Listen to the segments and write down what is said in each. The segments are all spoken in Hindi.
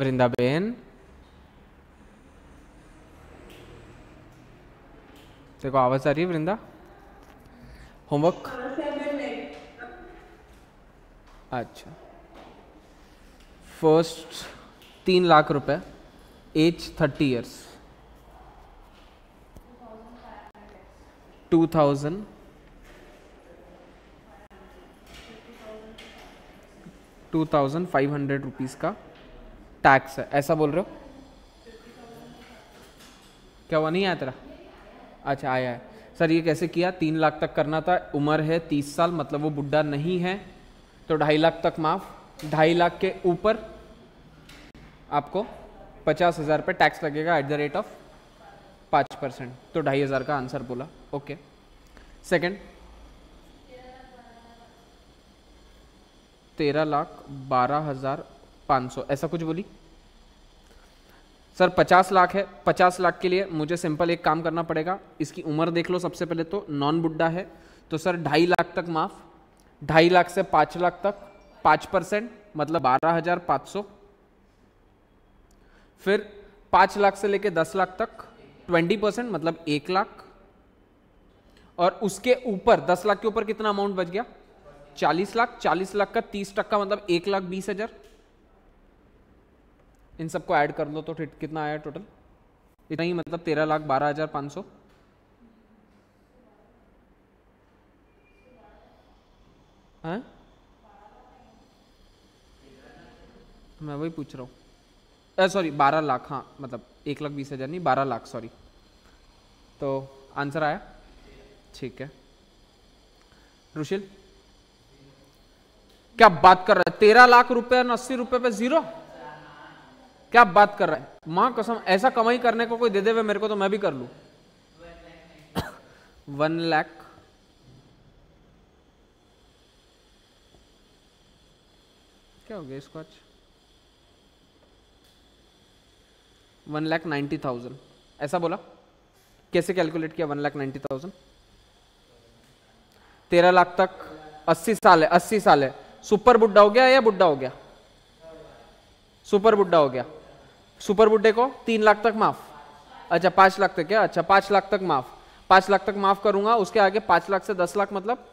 वृंदाबेन देखो आवाज आ रही है वृंदा होमवर्क अच्छा फर्स्ट तीन लाख रुपए age thirty years two thousand two thousand five hundred rupees का टैक्स है ऐसा बोल रहे हो क्या हुआ नहीं आया तेरा अच्छा आया है सर ये कैसे किया तीन लाख तक करना था उम्र है तीस साल मतलब वो बुढ़ा नहीं है तो ढाई लाख तक माफ़ ढाई लाख के ऊपर आपको पचास हज़ार पर टैक्स लगेगा एट द रेट ऑफ पाँच परसेंट तो ढाई हज़ार का आंसर बोला ओके सेकंड तेरह लाख बारह हज़ार पाँच सौ ऐसा कुछ बोली सर पचास लाख है पचास लाख के लिए मुझे सिंपल एक काम करना पड़ेगा इसकी उम्र देख लो सबसे पहले तो नॉन बुड्ढा है तो सर ढाई लाख तक माफ़ ढाई लाख से पांच लाख तक पांच परसेंट मतलब बारह हज़ार पांच सौ फिर पांच लाख से लेके दस लाख तक ट्वेंटी परसेंट मतलब एक लाख और उसके ऊपर दस लाख के ऊपर कितना अमाउंट बच गया चालीस लाख चालीस लाख का तीस टक्का मतलब एक लाख बीस हज़ार इन सबको ऐड कर लो तो कितना आया टोटल इतना ही मतलब तेरह लाख बारह हज़ार पाँच सौ हाँ मैं वही पूछ रहा हूँ सॉरी बारह लाख हाँ मतलब एक लाख बीस हज़ार नहीं बारह लाख सॉरी तो आंसर आया ठीक है रुशिल क्या बात कर रहा है तेरह लाख रुपए और अस्सी रुपये पे जीरो क्या बात कर रहा है माँ कसम ऐसा कमाई करने को कोई दे दे वे मेरे को तो मैं भी कर लू वन लैख क्या हो गया इसको आज वन लैख नाइन्टी थाउजेंड ऐसा बोला कैसे कैलकुलेट किया वन लाख नाइन्टी थाउजेंड तेरह लाख तक अस्सी साल है अस्सी साल है सुपर बुड्ढा हो गया या बुड्ढा हो गया सुपर बुड्ढा हो गया सुपर बुड्ढे को तीन लाख तक माफ अच्छा पांच लाख तक क्या अच्छा पांच लाख तक माफ पांच लाख तक माफ करूंगा उसके आगे पांच लाख से दस लाख मतलब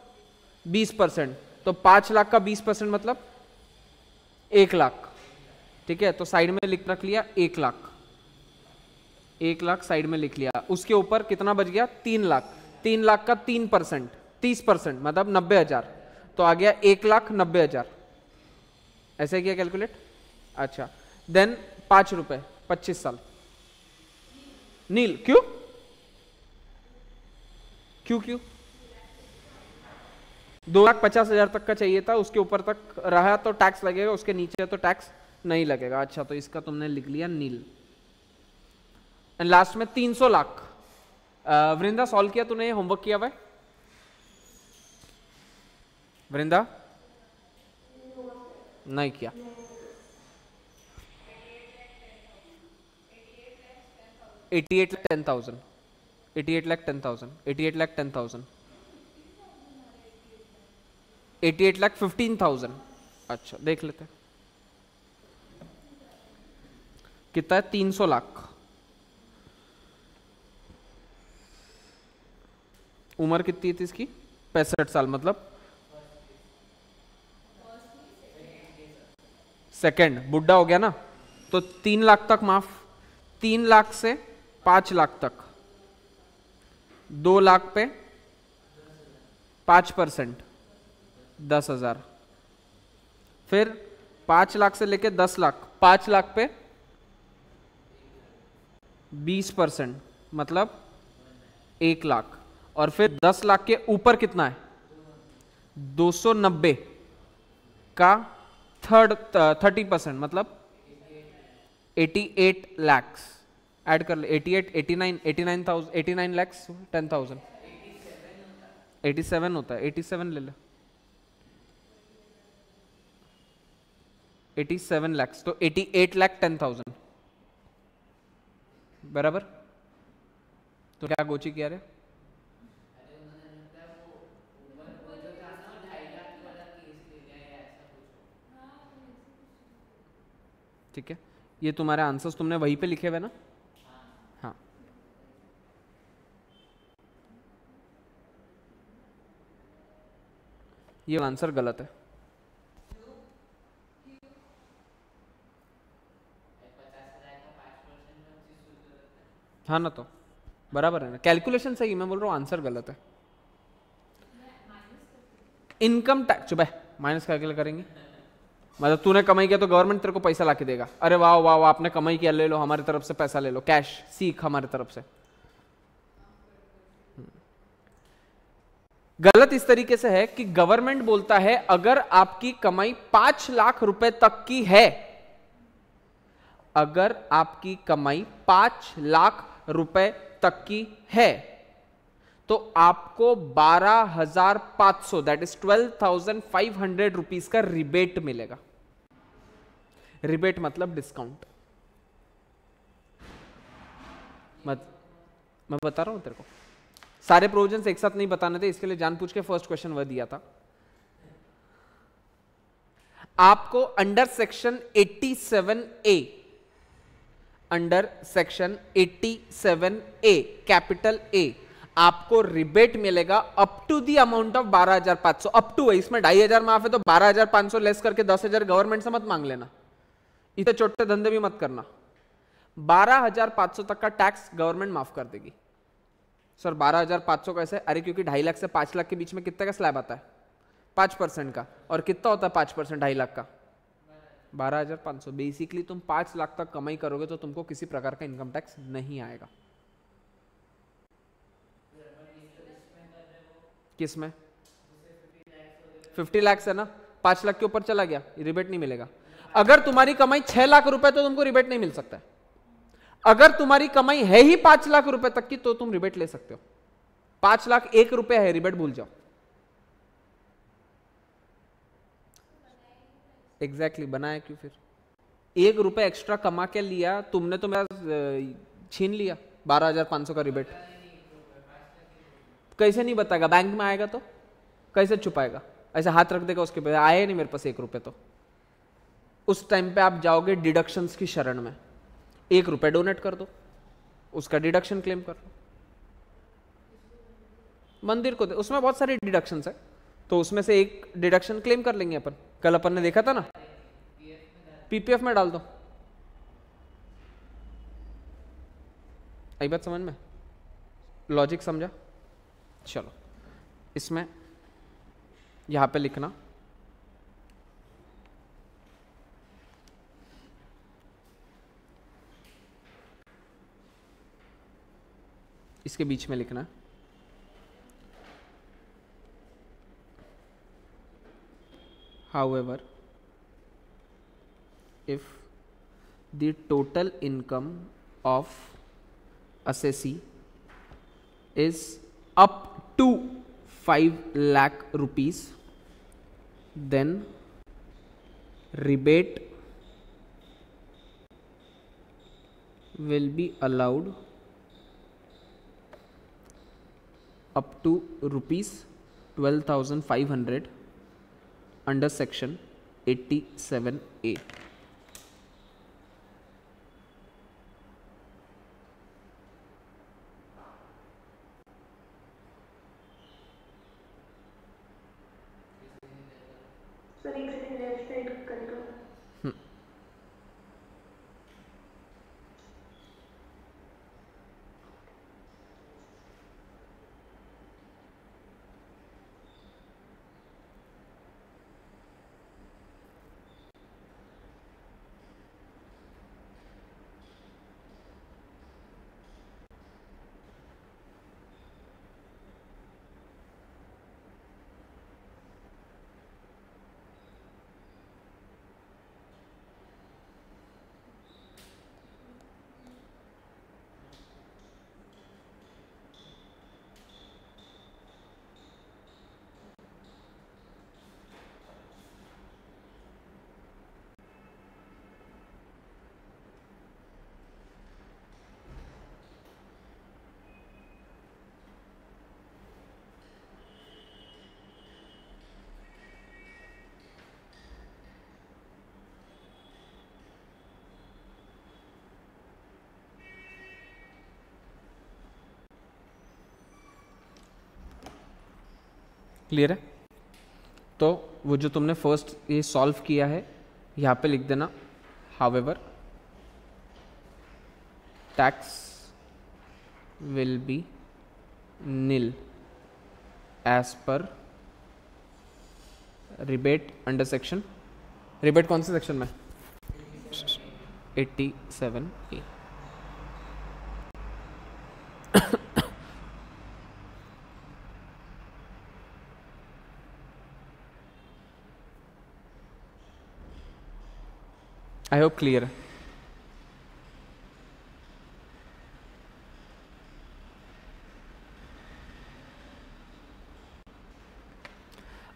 बीस परसेंट तो पांच लाख का बीस परसेंट मतलब एक लाख ठीक है तो साइड में लिख रख लिया एक लाख एक लाख साइड में लिख लिया उसके ऊपर कितना बच गया तीन लाख तीन लाख का तीन परसेंट तीस परसेंट मतलब नब्बे हजार तो आ गया एक लाख नब्बे हजार ऐसे किया कैलकुलेट अच्छा देन पांच रुपए पच्चीस साल नील क्यों क्यों क्यों दो लाख पचास हजार तक का चाहिए था उसके ऊपर तक रहा तो टैक्स लगेगा उसके नीचे तो टैक्स नहीं लगेगा अच्छा तो इसका तुमने लिख लिया नील एंड लास्ट में तीन सौ लाख वृंदा सॉल्व किया तूने होमवर्क किया हुआ वृंदा नहीं किया eighty eight lakh ten thousand eighty eight lakh ten thousand eighty eight lakh ten thousand eighty eight lakh fifteen thousand अच्छा देख लेते हैं कितना है तीन सौ लाख उम्र कितनी थी इसकी पैंसठ साल मतलब सेकंड बुढ़ा हो गया ना तो तीन लाख तक माफ तीन लाख से पांच लाख तक दो लाख पे पांच परसेंट दस हजार फिर पांच लाख से लेके दस लाख पांच लाख पे बीस परसेंट मतलब एक लाख और फिर दस लाख के ऊपर कितना है दो सौ नब्बे का थर्ड थर्टी परसेंट मतलब एटी एट लैक्स ऐड कर ले 88, 89, 89,000, 89 लैक्स 10,000, 87 होता है 87 ले ले 87 लैक्स तो 88 लाख 10,000 बराबर तो क्या गोची किया रहे ठीक है ये तुम्हारे आंसर्स तुमने वहीं पे लिखे हुए ना ये आंसर गलत है हाँ ना तो बराबर है ना कैलकुलेशन सही मैं बोल रहा हूँ आंसर गलत है इनकम टैक्स चुप है माइनस करके करेंगे मतलब तूने कमाई किया तो गवर्नमेंट तेरे को पैसा ला के देगा अरे वाह वाह वाह आपने कमाई किया ले लो हमारी तरफ से पैसा ले लो कैश सीख हमारी तरफ से गलत इस तरीके से है कि गवर्नमेंट बोलता है अगर आपकी कमाई पांच लाख रुपए तक की है अगर आपकी कमाई पांच लाख रुपए तक की है तो आपको बारह हजार पांच सौ that is twelve thousand five hundred rupees का रिबेट मिलेगा रिबेट मतलब डिस्काउंट मत मैं बता रहा हूं तेरे को सारे प्रोविजन एक साथ नहीं बताने थे इसके लिए जान पूछ के फर्स्ट क्वेश्चन वह दिया था आपको under section 87 A under section 87 A capital A आपको रिबेट मिलेगा up to the amount of 12,500 up to है इसमें ढाई हजार माफ है तो 12,500 लेस करके 10,000 गवर्नमेंट से मत मांग लेना इतने छोटे धंधे भी मत करना 12,500 तक का टैक्स गवर्नमेंट माफ कर देगी सर बारह हज़ार पांच सौ कैसे अरे क्योंकि ढाई लाख से पाँच लाख के बीच में कितने का स्लैब आता है पाँच परसेंट का और कितना होता है पाँच परसेंट ढाई लाख का बारह हज़ार पांच सौ बेसिकली तुम पाँच लाख तक कमाई करोगे तो तुमको किसी प्रकार का इनकम टैक्स नहीं आएगा किस में फिफ्टी लैक्स है ना पाँच लाख के ऊपर चला गया रिबेट नहीं मिलेगा अगर तुम्हारी कमाई छः लाख रुपए तो तुमको रिबेट नहीं मिल सकता है अगर तुम्हारी कमाई है ही पांच लाख रुपए तक की तो तुम रिबेट ले सकते हो पांच लाख एक रुपए है रिबेट भूल जाओ एग्जैक्टली exactly, बनाया क्यों फिर एक रुपए एक्स्ट्रा कमा के लिया तुमने तो मेरा छीन लिया बारह हजार पांच सौ का रिबेट कैसे नहीं बताएगा बैंक में आएगा तो कैसे छुपाएगा ऐसे हाथ रख देगा उसके पे आया नहीं मेरे पास एक रुपए तो उस टाइम पे आप जाओगे डिडक्शंस की शरण में एक रुपये डोनेट कर दो उसका डिडक्शन क्लेम कर लो मंदिर को दे उसमें बहुत सारे डिडक्शन है तो उसमें से एक डिडक्शन क्लेम कर लेंगे अपन कल अपन ने देखा था ना पीपीएफ में डाल दो आई बात समझ में लॉजिक समझा चलो इसमें यहाँ पे लिखना इसके बीच में लिखना however if the total income of assessee is up to five lakh rupees then rebate will be allowed up to rupees 12500 under section 87a clear है तो वो जो तुमने फर्स्ट ये सॉल्व किया है यहाँ पे लिख देना however tax will be nil as per rebate under section rebate कौन से सेक्शन में 87 ए आई होप क्लियर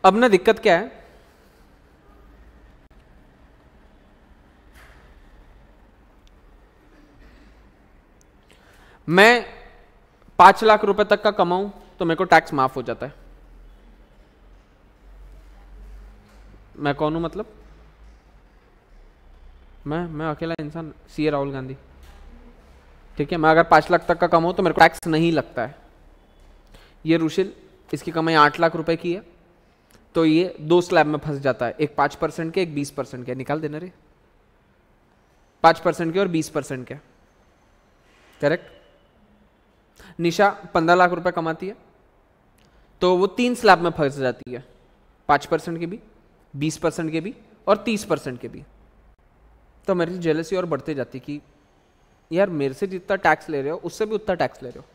अब ना दिक्कत क्या है मैं पांच लाख रुपए तक का कमाऊं तो मेरे को टैक्स माफ हो जाता है मैं कौन हूं मतलब मैं मैं अकेला इंसान सी ए राहुल गांधी ठीक है मैं अगर पाँच लाख तक का कमाऊँ तो मेरे को टैक्स नहीं लगता है ये रुशिल इसकी कमाई आठ लाख रुपए की है तो ये दो स्लैब में फंस जाता है एक पाँच परसेंट के एक बीस परसेंट के निकाल देना रे पाँच परसेंट के और बीस परसेंट के करेक्ट निशा पंद्रह लाख रुपए कमाती है तो वो तीन स्लैब में फंस जाती है पाँच परसेंट के भी बीस परसेंट के भी और तीस परसेंट के भी तो मेरी जेलसी और बढ़ती जाती कि यार मेरे से जितना टैक्स ले रहे हो उससे भी उतना टैक्स ले रहे हो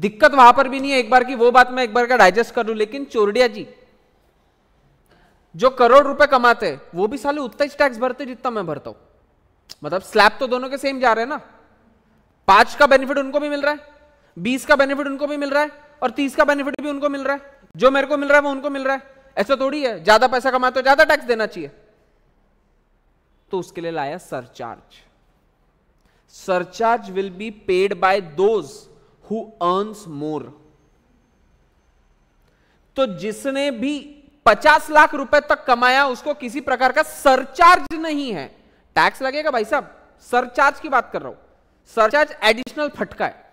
दिक्कत वहां पर भी नहीं है एक बार की वो बात मैं एक बार का डाइजेस्ट कर लू लेकिन चोरडिया जी जो करोड़ रुपए कमाते वो भी साले उतना ही टैक्स भरते जितना मैं भरता हूं मतलब स्लैब तो दोनों के सेम जा रहे हैं ना पांच का बेनिफिट उनको भी मिल रहा है बीस का बेनिफिट उनको भी मिल रहा है और तीस का बेनिफिट भी उनको मिल रहा है जो मेरे को मिल रहा है वो उनको मिल रहा है ऐसा थोड़ी है ज्यादा पैसा कमाते हो ज्यादा टैक्स देना चाहिए तो उसके लिए लाया surcharge surcharge will be paid by those who earns more तो जिसने भी 50 लाख रुपए तक कमाया उसको किसी प्रकार का सरचार्ज नहीं है टैक्स लगेगा भाई साहब सरचार्ज की बात कर रहा हूं सरचार्ज एडिशनल फटका है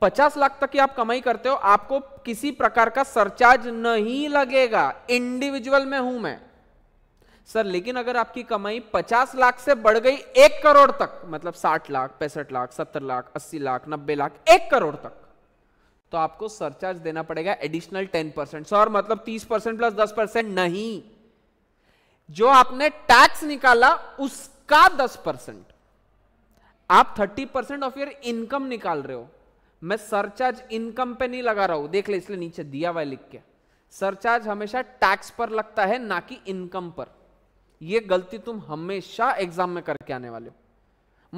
पचास लाख तक की आप कमाई करते हो आपको किसी प्रकार का सरचार्ज नहीं लगेगा इंडिविजुअल में हूं मैं सर लेकिन अगर आपकी कमाई 50 लाख से बढ़ गई एक करोड़ तक मतलब 60 लाख पैंसठ लाख 70 लाख 80 लाख 90 लाख एक करोड़ तक तो आपको सरचार्ज देना पड़ेगा एडिशनल 10 परसेंट सर मतलब 30 परसेंट प्लस दस परसेंट नहीं जो आपने टैक्स निकाला उसका 10 परसेंट आप 30 परसेंट ऑफ योर इनकम निकाल रहे हो मैं सरचार्ज इनकम पे नहीं लगा रहा हूं देख ले इसलिए नीचे दिया हुआ लिख के सरचार्ज हमेशा टैक्स पर लगता है ना कि इनकम पर ये गलती तुम हमेशा एग्जाम में करके आने वाले हो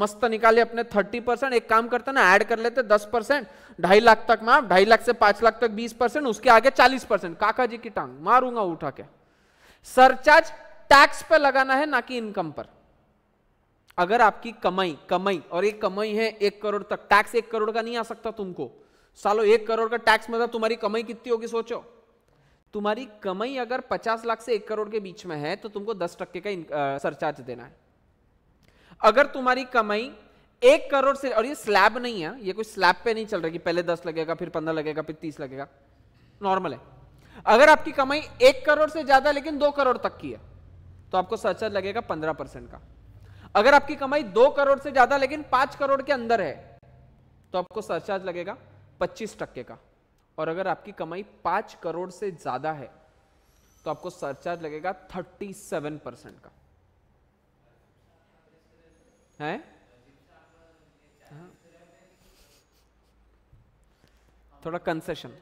मस्त निकाले अपने थर्टी परसेंट एक काम करते ना ऐड कर लेते दस परसेंट ढाई लाख तक माफ ढाई लाख से पांच लाख तक बीस परसेंट उसके आगे चालीस परसेंट काका जी की टांग मारूंगा उठा के सरचार्ज टैक्स पर लगाना है ना कि इनकम पर अगर आपकी कमाई कमाई और एक कमाई है एक करोड़ तक टैक्स एक करोड़ का नहीं आ सकता तुमको सालो एक करोड़ का टैक्स मतलब तुम्हारी कमाई कितनी होगी सोचो तुम्हारी कमाई अगर 50 लाख से एक करोड़ के बीच में है तो तुमको 10 टक्के का सरचार्ज देना है अगर तुम्हारी कमाई एक करोड़ से और ये स्लैब नहीं है ये कोई स्लैब पे नहीं चल रहा कि पहले दस लगेगा फिर पंद्रह लगेगा फिर तीस लगेगा नॉर्मल है अगर आपकी कमाई एक करोड़ से ज्यादा लेकिन दो करोड़ तक की है तो आपको सरचार्ज लगेगा पंद्रह परसेंट का अगर आपकी कमाई दो करोड़ से ज्यादा लेकिन पांच करोड़ के अंदर है तो आपको सरचार्ज लगेगा पच्चीस टक्के का और अगर आपकी कमाई पाँच करोड़ से ज़्यादा है तो आपको सरचार्ज लगेगा थर्टी सेवन परसेंट का है थोड़ा कंसेशन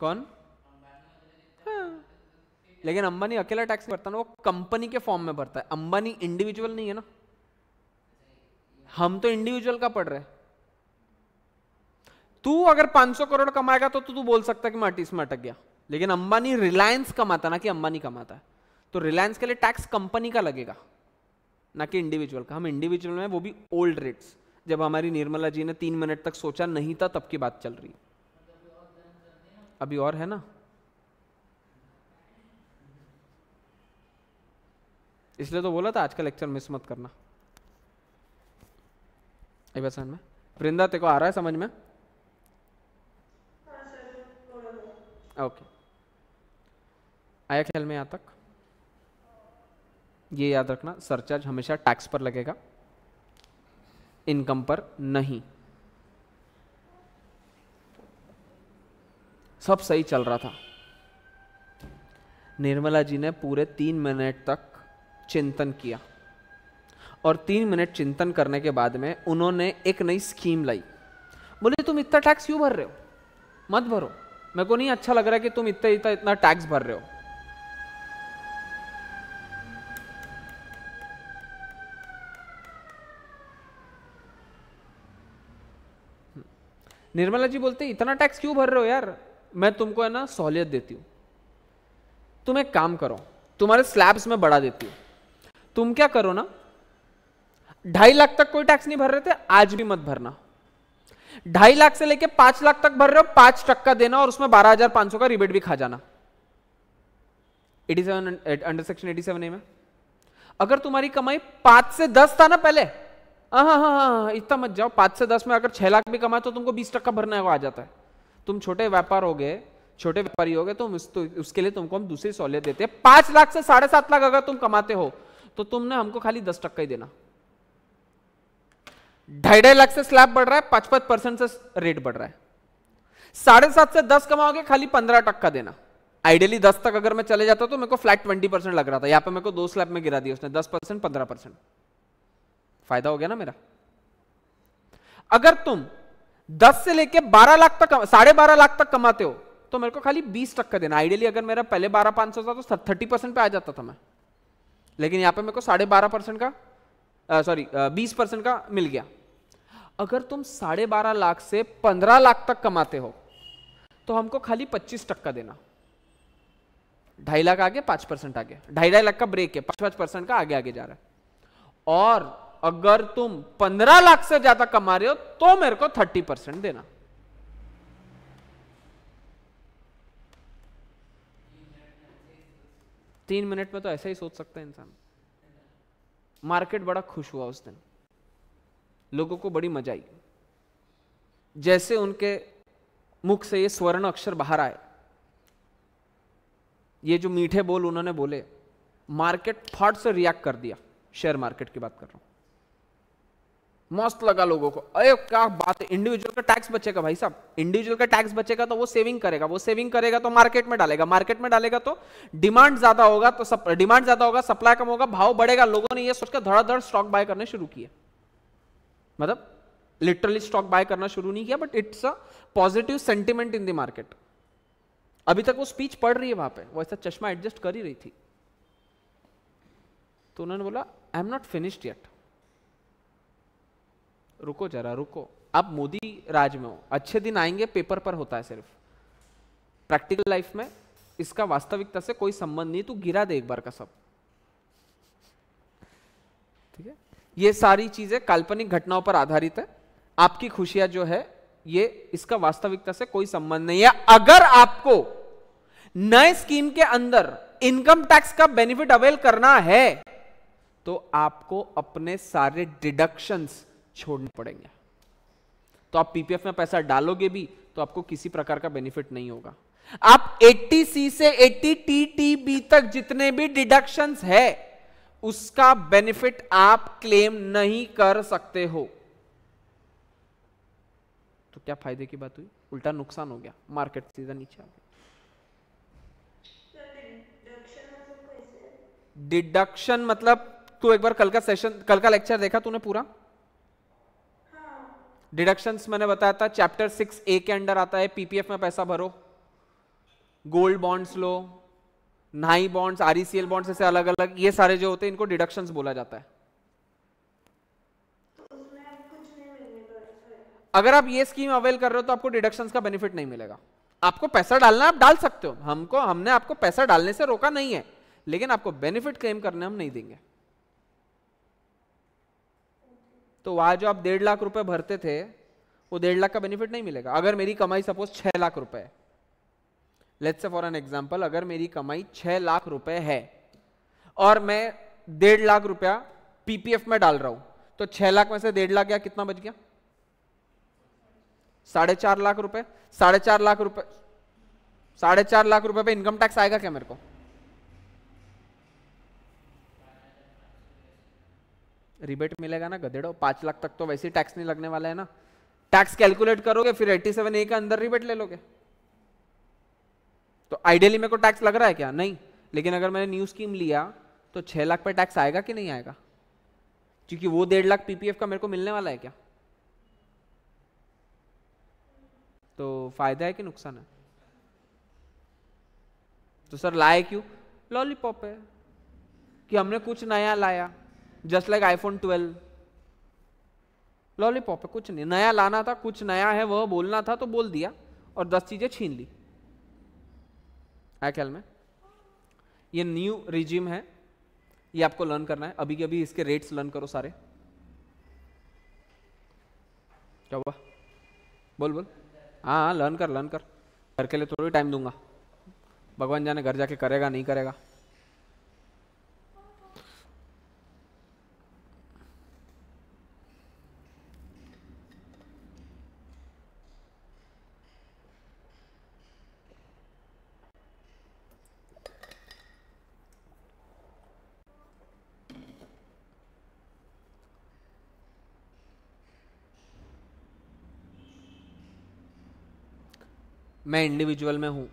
कौन हाँ। लेकिन अंबानी अकेला टैक्स भरता ना वो कंपनी के फॉर्म में भरता है अंबानी इंडिविजुअल नहीं है ना हम तो इंडिविजुअल का पढ़ रहे हैं तू अगर 500 करोड़ कमाएगा तो तू बोल सकता कि मैं अटीस में अटक गया लेकिन अंबानी रिलायंस कमाता ना कि अंबानी कमाता है तो रिलायंस के लिए टैक्स कंपनी का लगेगा ना कि इंडिविजुअल का हम इंडिविजुअल में वो भी ओल्ड रेट्स जब हमारी निर्मला जी ने तीन मिनट तक सोचा नहीं था तब की बात चल रही अभी और है ना इसलिए तो बोला था आज का लेक्चर मिस मत करना में वृंदा तेको आ रहा है समझ में ओके आया ख्याल में यहाँ तक ये याद रखना सरचार्ज हमेशा टैक्स पर लगेगा इनकम पर नहीं सब सही चल रहा था निर्मला जी ने पूरे तीन मिनट तक चिंतन किया और तीन मिनट चिंतन करने के बाद में उन्होंने एक नई स्कीम लाई बोले तुम इतना टैक्स क्यों भर रहे हो मत भरो मेरे को नहीं अच्छा लग रहा है कि तुम इतना इतना इतना टैक्स भर रहे हो निर्मला जी बोलते इतना टैक्स क्यों भर रहे हो यार मैं तुमको है ना सहूलियत देती हूं तुम एक काम करो तुम्हारे स्लैब्स में बढ़ा देती हूं तुम क्या करो ना ढाई लाख तक कोई टैक्स नहीं भर रहे थे आज भी मत भरना ढाई लाख से लेके पांच लाख तक भर रहे हो पांच टक्का देना और उसमें बारह हजार पांच सौ का रिबेट भी खा जाना eighty seven um, under section eighty seven A में अगर तुम्हारी कमाई पांच से दस था ना पहले हाँ हाँ हाँ, हाँ, हाँ इतना मत जाओ पांच से दस में अगर छह लाख भी कमाए तो तुमको बीस टक्का भरना है वो आ जाता है तुम छोटे व्यापार हो गए छोटे व्यापारी हो गए तो, तो उसके लिए तुमको हम दूसरी सहूलियत देते हैं पांच लाख से साढ़े सात लाख अगर तुम कमाते हो तो तुमने हमको खाली दस टक्का ही देना ढाई ढाई लाख से स्लैब बढ़ रहा है पांच पांच परसेंट से रेट बढ़ रहा है साढ़े सात से दस कमाओगे खाली पंद्रह टक्का देना आइडियली दस तक अगर मैं चले जाता तो मेरे को फ्लैट ट्वेंटी परसेंट लग रहा था यहां पे मेरे को दो स्लैब में गिरा दिया उसने दस परसेंट पंद्रह परसेंट फायदा हो गया ना मेरा अगर तुम दस से लेके बारह लाख तक साढ़े बारह लाख तक कमाते हो तो मेरे को खाली बीस टक्का देना आइडियली अगर मेरा पहले बारह पांच सौ था तो थर्टी परसेंट पे आ जाता था मैं लेकिन यहां पर मेरे को साढ़े बारह परसेंट का सॉरी बीस परसेंट का मिल गया अगर तुम साढ़े बारह लाख से पंद्रह लाख तक कमाते हो तो हमको खाली पच्चीस टक्का देना ढाई लाख आगे पांच परसेंट आगे ढाई ढाई लाख का ब्रेक है पांच पांच परसेंट का आगे आगे जा रहा है और अगर तुम पंद्रह लाख से ज्यादा कमा रहे हो तो मेरे को थर्टी परसेंट देना तीन मिनट में तो ऐसा ही सोच सकता है इंसान मार्केट बड़ा खुश हुआ उस दिन लोगों को बड़ी मजा आई जैसे उनके मुख से ये स्वर्ण अक्षर बाहर आए ये जो मीठे बोल उन्होंने बोले मार्केट फाट से रिएक्ट कर दिया शेयर मार्केट की बात कर रहा हूं मस्त लगा लोगों को अरे क्या बात है इंडिविजुअल का टैक्स बचेगा भाई साहब इंडिविजुअल का टैक्स बचेगा तो वो सेविंग करेगा वो सेविंग करेगा तो मार्केट में डालेगा मार्केट में डालेगा तो डिमांड ज्यादा होगा तो डिमांड ज्यादा होगा सप्लाई कम होगा भाव बढ़ेगा लोगों ने यह सोचकर धड़ाधड़ स्टॉक बाय करने शुरू किया मतलब लिटरली स्टॉक बाय करना शुरू नहीं किया but it's a positive sentiment in the market अभी तक वो स्पीच पढ़ रही है वहां पे वो ऐसा चश्मा एडजस्ट कर ही रही थी तो उन्होंने बोला I am not finished yet रुको जरा रुको आप मोदी राज में हो अच्छे दिन आएंगे पेपर पर होता है सिर्फ प्रैक्टिकल लाइफ में इसका वास्तविकता से कोई संबंध नहीं तू गिरा दे एक बार का सब ये सारी चीज़ें काल्पनिक घटनाओं पर आधारित है आपकी खुशियां जो है ये इसका वास्तविकता से कोई संबंध नहीं है अगर आपको नए स्कीम के अंदर इनकम टैक्स का बेनिफिट अवेल करना है तो आपको अपने सारे डिडक्शंस छोड़ने पड़ेंगे तो आप पीपीएफ में पैसा डालोगे भी तो आपको किसी प्रकार का बेनिफिट नहीं होगा आप 80 सी से 80 टीटीबी तक जितने भी डिडक्शंस है उसका बेनिफिट आप क्लेम नहीं कर सकते हो तो क्या फायदे की बात हुई उल्टा नुकसान हो गया मार्केट सीधा नीचे आ गया डिडक्शन मतलब तू एक बार कल का सेशन कल का लेक्चर देखा तूने पूरा डिडक्शन मैंने बताया था चैप्टर सिक्स ए के अंडर आता है पीपीएफ में पैसा भरो गोल्ड बॉन्ड्स लो नाई बॉन्ड्स आरईसीएल बॉन्ड्स ऐसे अलग अलग ये सारे जो होते हैं इनको डिडक्शंस बोला जाता है अगर आप ये स्कीम अवेल कर रहे हो तो आपको डिडक्शंस का बेनिफिट नहीं मिलेगा आपको पैसा डालना आप डाल सकते हो हमको हमने आपको पैसा डालने से रोका नहीं है लेकिन आपको बेनिफिट क्लेम करने हम नहीं देंगे तो वहां जो आप डेढ़ लाख रुपए भरते थे वो डेढ़ लाख का बेनिफिट नहीं मिलेगा अगर मेरी कमाई सपोज छह लाख रुपए है let's say for an example अगर मेरी कमाई छह लाख रुपए है और मैं डेढ़ लाख रुपया पीपीएफ में डाल रहा हूं तो छह लाख में से डेढ़ लाख गया कितना बच गया साढ़े चार लाख रुपए साढ़े चार लाख रुपए साढ़े चार लाख रुपए पे इनकम टैक्स आएगा क्या मेरे को रिबेट मिलेगा ना गधेड़ो पांच लाख तक तो वैसे टैक्स नहीं लगने वाला है ना टैक्स कैलकुलेट करोगे फिर एट्टी सेवन ए का अंदर रिबेट ले लोगे तो आइडियली मेरे को टैक्स लग रहा है क्या नहीं लेकिन अगर मैंने न्यू स्कीम लिया तो छह लाख पे टैक्स आएगा कि नहीं आएगा क्योंकि वो डेढ़ लाख पीपीएफ का मेरे को मिलने वाला है क्या तो फायदा है कि नुकसान है तो सर लाए क्यों लॉलीपॉप है कि हमने कुछ नया लाया just like iPhone twelve lollipop है कुछ नहीं नया लाना था कुछ नया है वह बोलना था तो बोल दिया और दस चीजें छीन ली है ख्याल में ये न्यू रिज्यूम है ये आपको लर्न करना है अभी के अभी इसके रेट्स लर्न करो सारे क्या हुआ बोल बोल हाँ हाँ लर्न कर लर्न कर घर के लिए थोड़ी टाइम दूंगा भगवान जाने घर जाके करेगा नहीं करेगा मैं इंडिविजुअल में हूँ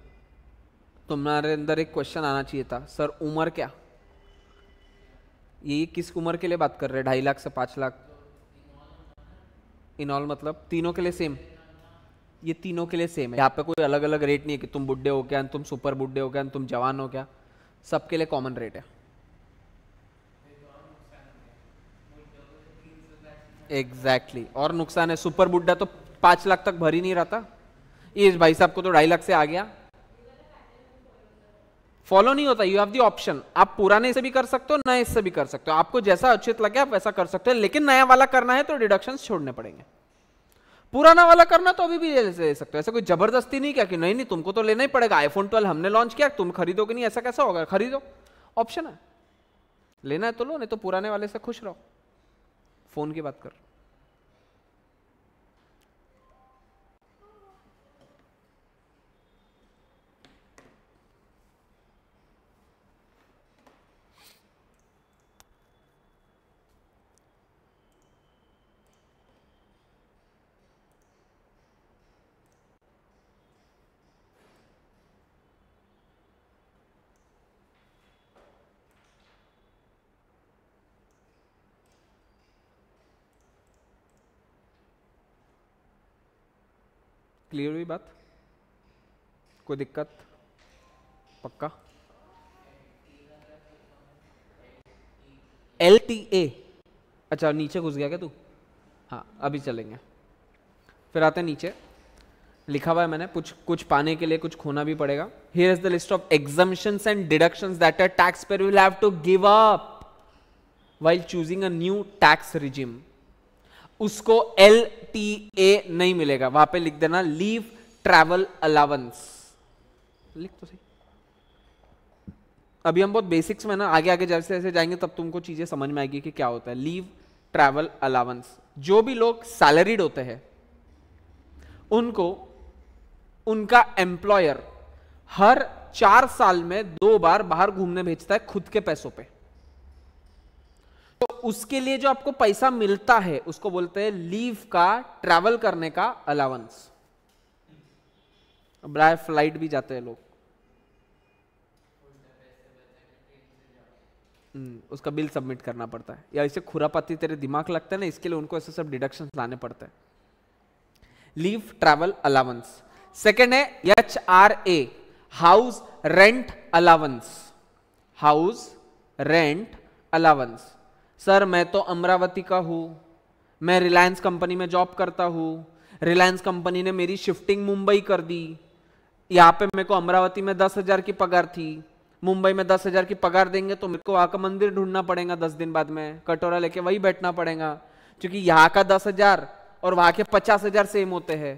तुम्हारे अंदर एक क्वेश्चन आना चाहिए था सर उम्र क्या ये किस उम्र के लिए बात कर रहे हैं ढाई लाख से पाँच लाख इन ऑल मतलब तीनों के लिए सेम ये तीनों के लिए सेम है यहाँ पे कोई अलग अलग रेट नहीं है कि तुम बुढ़े हो क्या तुम सुपर बुढ़े हो क्या तुम जवान हो क्या सबके लिए कॉमन रेट है एग्जैक्टली exactly. और नुकसान है सुपर बुड्ढा तो पांच लाख तक भर ही नहीं रहता ये भाई साहब को तो ढाई लाख से आ गया फॉलो नहीं होता यू हैव दी ऑप्शन आप पुराने से भी कर सकते हो नए से भी कर सकते हो आपको जैसा उचित लगे आप वैसा कर सकते हो लेकिन नया वाला करना है तो डिडक्शन छोड़ने पड़ेंगे पुराना वाला करना तो अभी भी ले सकते हो ऐसा कोई जबरदस्ती नहीं क्या कि नहीं नहीं तुमको तो लेना ही पड़ेगा आईफोन ट्वेल्व हमने लॉन्च किया तुम खरीदोगे नहीं ऐसा कैसा होगा खरीदो ऑप्शन है लेना है तो लो नहीं तो पुराने वाले से खुश रहो फोन की बात कर क्लियर हुई बात कोई दिक्कत पक्का एल टी ए अच्छा नीचे घुस गया क्या तू हाँ अभी चलेंगे फिर आते हैं नीचे लिखा हुआ है मैंने कुछ कुछ पाने के लिए कुछ खोना भी पड़ेगा here is the list of exemption and deduction that a tax payer will have to give up while choosing a new tax regime उसको एल टी ए नहीं मिलेगा वहां पे लिख देना लीव ट्रैवल अलावेंस लिख तो सही अभी हम बहुत बेसिक्स में ना आगे आगे जैसे जैसे जाएंगे तब तुमको चीजें समझ में आएगी कि क्या होता है लीव ट्रैवल अलावेंस जो भी लोग सैलरीड होते हैं उनको उनका एम्प्लॉयर हर चार साल में दो बार बाहर घूमने भेजता है खुद के पैसों पे उसके लिए जो आपको पैसा मिलता है उसको बोलते हैं लीव का ट्रैवल करने का अलाउंस बाय फ्लाइट भी जाते हैं लोग हम्म, उसका बिल सबमिट करना पड़ता है या इसे खुरापाती तेरे दिमाग लगता है ना इसके लिए उनको ऐसे सब डिडक्शन लाने पड़ते हैं लीव ट्रैवल अलाउंस सेकेंड है H R A house rent allowance house rent allowance sir मैं तो अमरावती का हूँ मैं रिलायंस कंपनी में जॉब करता हूँ रिलायंस कंपनी ने मेरी शिफ्टिंग मुंबई कर दी यहाँ पे मेरे को अमरावती में दस हज़ार की पगार थी मुंबई में दस हज़ार की पगार देंगे तो मेरे को वहाँ का मंदिर ढूंढना पड़ेगा दस दिन बाद में कटोरा लेके वही बैठना पड़ेगा क्योंकि यहाँ का दस हज़ार और वहाँ के पचास हज़ार सेम होते हैं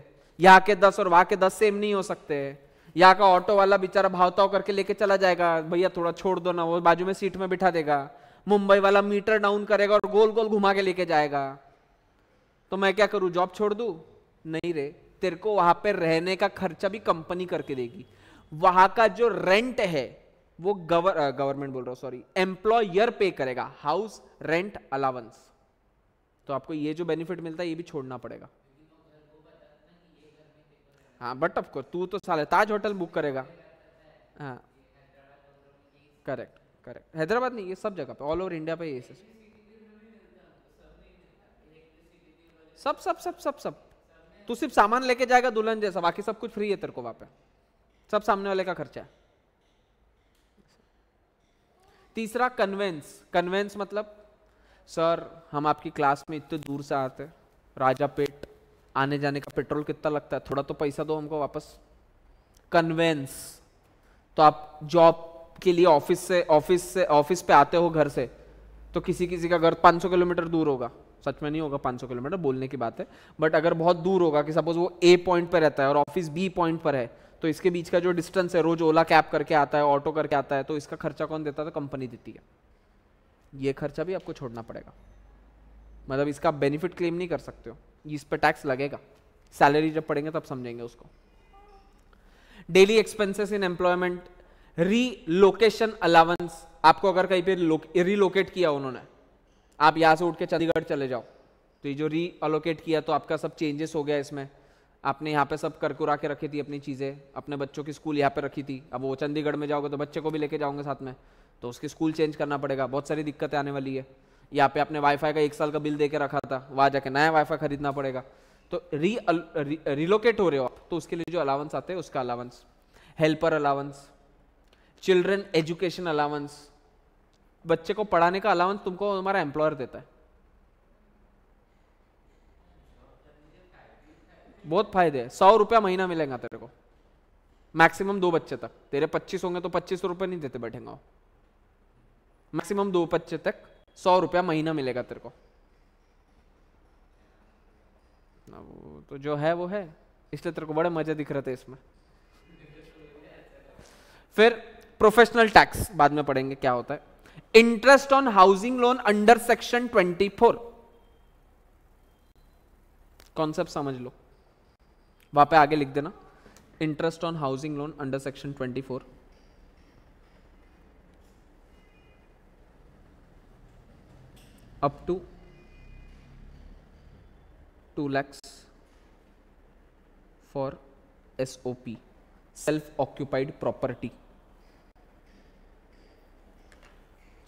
यहाँ के दस और वहाँ के दस सेम नहीं हो सकते हैं यहाँ का ऑटो वाला बेचारा भावताव करके लेके चला जाएगा भैया थोड़ा छोड़ दो ना वो बाजू में सीट में बिठा देगा मुंबई वाला मीटर डाउन करेगा और गोल गोल घुमा के लेके जाएगा तो मैं क्या करूं जॉब छोड़ दू नहीं रे तेरे को वहां पर रहने का खर्चा भी कंपनी करके देगी वहां का जो रेंट है वो गवर गवर्नमेंट बोल रहा हूँ सॉरी एम्प्लॉयर पे करेगा हाउस रेंट अलावेंस तो आपको ये जो बेनिफिट मिलता है ये भी छोड़ना पड़ेगा हाँ बट ऑफकोर्स तू तो साले ताज होटल बुक करेगा हाँ करेक्ट करेक्ट हैदराबाद नहीं ये सब जगह पे ऑल ओवर इंडिया पे ये सब सब सब सब सब तू सिर्फ सामान लेके जाएगा दुल्हन जैसा बाकी सब कुछ फ्री है तेरे को वहां पे सब सामने वाले का खर्चा है तीसरा कन्वेंस कन्वेंस मतलब सर हम आपकी क्लास में इतने दूर से आते राजा पेट आने जाने का पेट्रोल कितना लगता है थोड़ा तो पैसा दो हमको वापस कन्वेंस तो आप जॉब के लिए ऑफिस से ऑफिस से ऑफिस पे आते हो घर से तो किसी किसी का घर 500 किलोमीटर दूर होगा सच में नहीं होगा 500 किलोमीटर बोलने की बात है बट अगर बहुत दूर होगा कि सपोज वो ए पॉइंट पर रहता है और ऑफिस बी पॉइंट पर है तो इसके बीच का जो डिस्टेंस है रोज ओला कैब करके आता है ऑटो करके आता है तो इसका खर्चा कौन देता है तो कंपनी देती है ये खर्चा भी आपको छोड़ना पड़ेगा मतलब इसका बेनिफिट क्लेम नहीं कर सकते हो इस पर टैक्स लगेगा सैलरी जब पड़ेंगे तब समझेंगे उसको daily expenses in employment relocation allowance आपको अगर कहीं पर रीलोकेट किया उन्होंने आप यहाँ से उठ के चंडीगढ़ चले जाओ तो ये जो री अलोकेट किया तो आपका सब चेंजेस हो गया इसमें आपने यहाँ पे सब करकुरा के रखी थी अपनी चीज़ें अपने बच्चों की स्कूल यहाँ पे रखी थी अब वो चंडीगढ़ में जाओगे तो बच्चे को भी लेके जाओगे साथ में तो उसकी स्कूल चेंज करना पड़ेगा बहुत सारी दिक्कतें आने वाली है यहाँ पे आपने वाईफाई का एक साल का बिल दे के रखा था वहाँ जाके नया वाईफाई खरीदना पड़ेगा तो री रिलोकेट हो रहे हो आप तो उसके लिए जो अलावेंस आते हैं उसका allowance helper allowance children education allowance बच्चे को पढ़ाने का अलाउंस तुमको हमारा एम्प्लॉयर देता है बहुत फायदे है सौ रुपया महीना मिलेगा तेरे को मैक्सिमम दो बच्चे तक तेरे पच्चीस होंगे तो पच्चीस रुपये नहीं देते बैठेगा मैक्सिमम दो बच्चे तक सौ रुपया महीना मिलेगा तेरे को वो तो जो है वो है इसलिए तेरे को बड़े मजे दिख रहे थे इसमें फिर प्रोफेशनल टैक्स बाद में पढ़ेंगे क्या होता है interest on housing loan under section 24 concept समझ लो वहां पे आगे लिख देना interest on housing loan under section 24 up to two lakhs for SOP self occupied property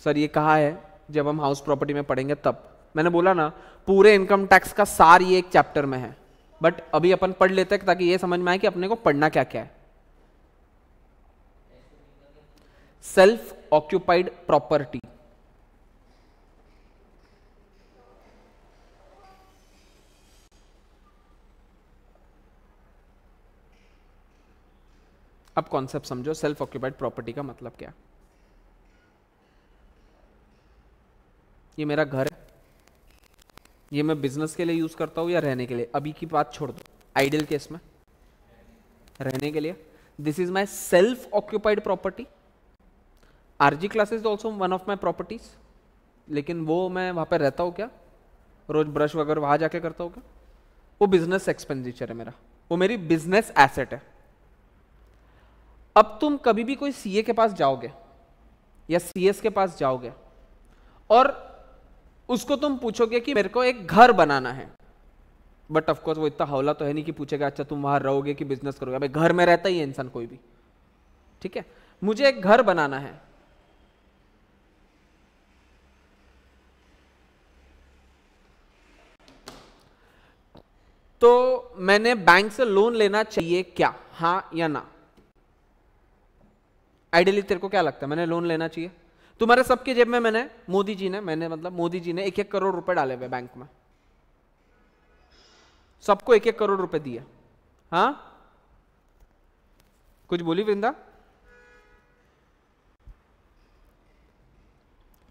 sir ये कहा है जब हम हाउस प्रॉपर्टी में पढ़ेंगे तब मैंने बोला ना पूरे इनकम टैक्स का सार ये एक चैप्टर में है बट अभी अपन पढ़ लेते हैं ताकि ये समझ में आए कि अपने को पढ़ना क्या क्या है सेल्फ ऑक्यूपाइड प्रॉपर्टी अब कॉन्सेप्ट समझो सेल्फ ऑक्यूपाइड प्रॉपर्टी का मतलब क्या है ये मेरा घर है ये मैं बिजनेस के लिए यूज़ करता हूँ या रहने के लिए अभी की बात छोड़ दो आइडियल केस में रहने के लिए this is my self occupied property RG class is also one of my properties लेकिन वो मैं वहाँ पर रहता हूँ क्या रोज ब्रश वगैरह वहाँ जाके करता हूँ क्या वो बिजनेस एक्सपेंडिचर है मेरा वो मेरी बिजनेस एसेट है अब तुम कभी भी कोई सीए के पास जाओगे या सीएस के पास जाओगे और उसको तुम पूछोगे कि मेरे को एक घर बनाना है बट ऑफकोर्स वो इतना हौला तो है नहीं कि पूछेगा अच्छा तुम वहां रहोगे कि बिजनेस करोगे भाई घर में रहता ही है इंसान कोई भी ठीक है मुझे एक घर बनाना है तो मैंने बैंक से लोन लेना चाहिए क्या हाँ या ना आइडियली तेरे को क्या लगता है मैंने लोन लेना चाहिए तुम्हारे सबके जेब में मैंने मोदी जी ने मैंने मतलब मोदी जी ने एक एक करोड़ रुपए डाले हुए बैंक में सबको एक एक करोड़ रुपए दिए हाँ कुछ बोली वृंदा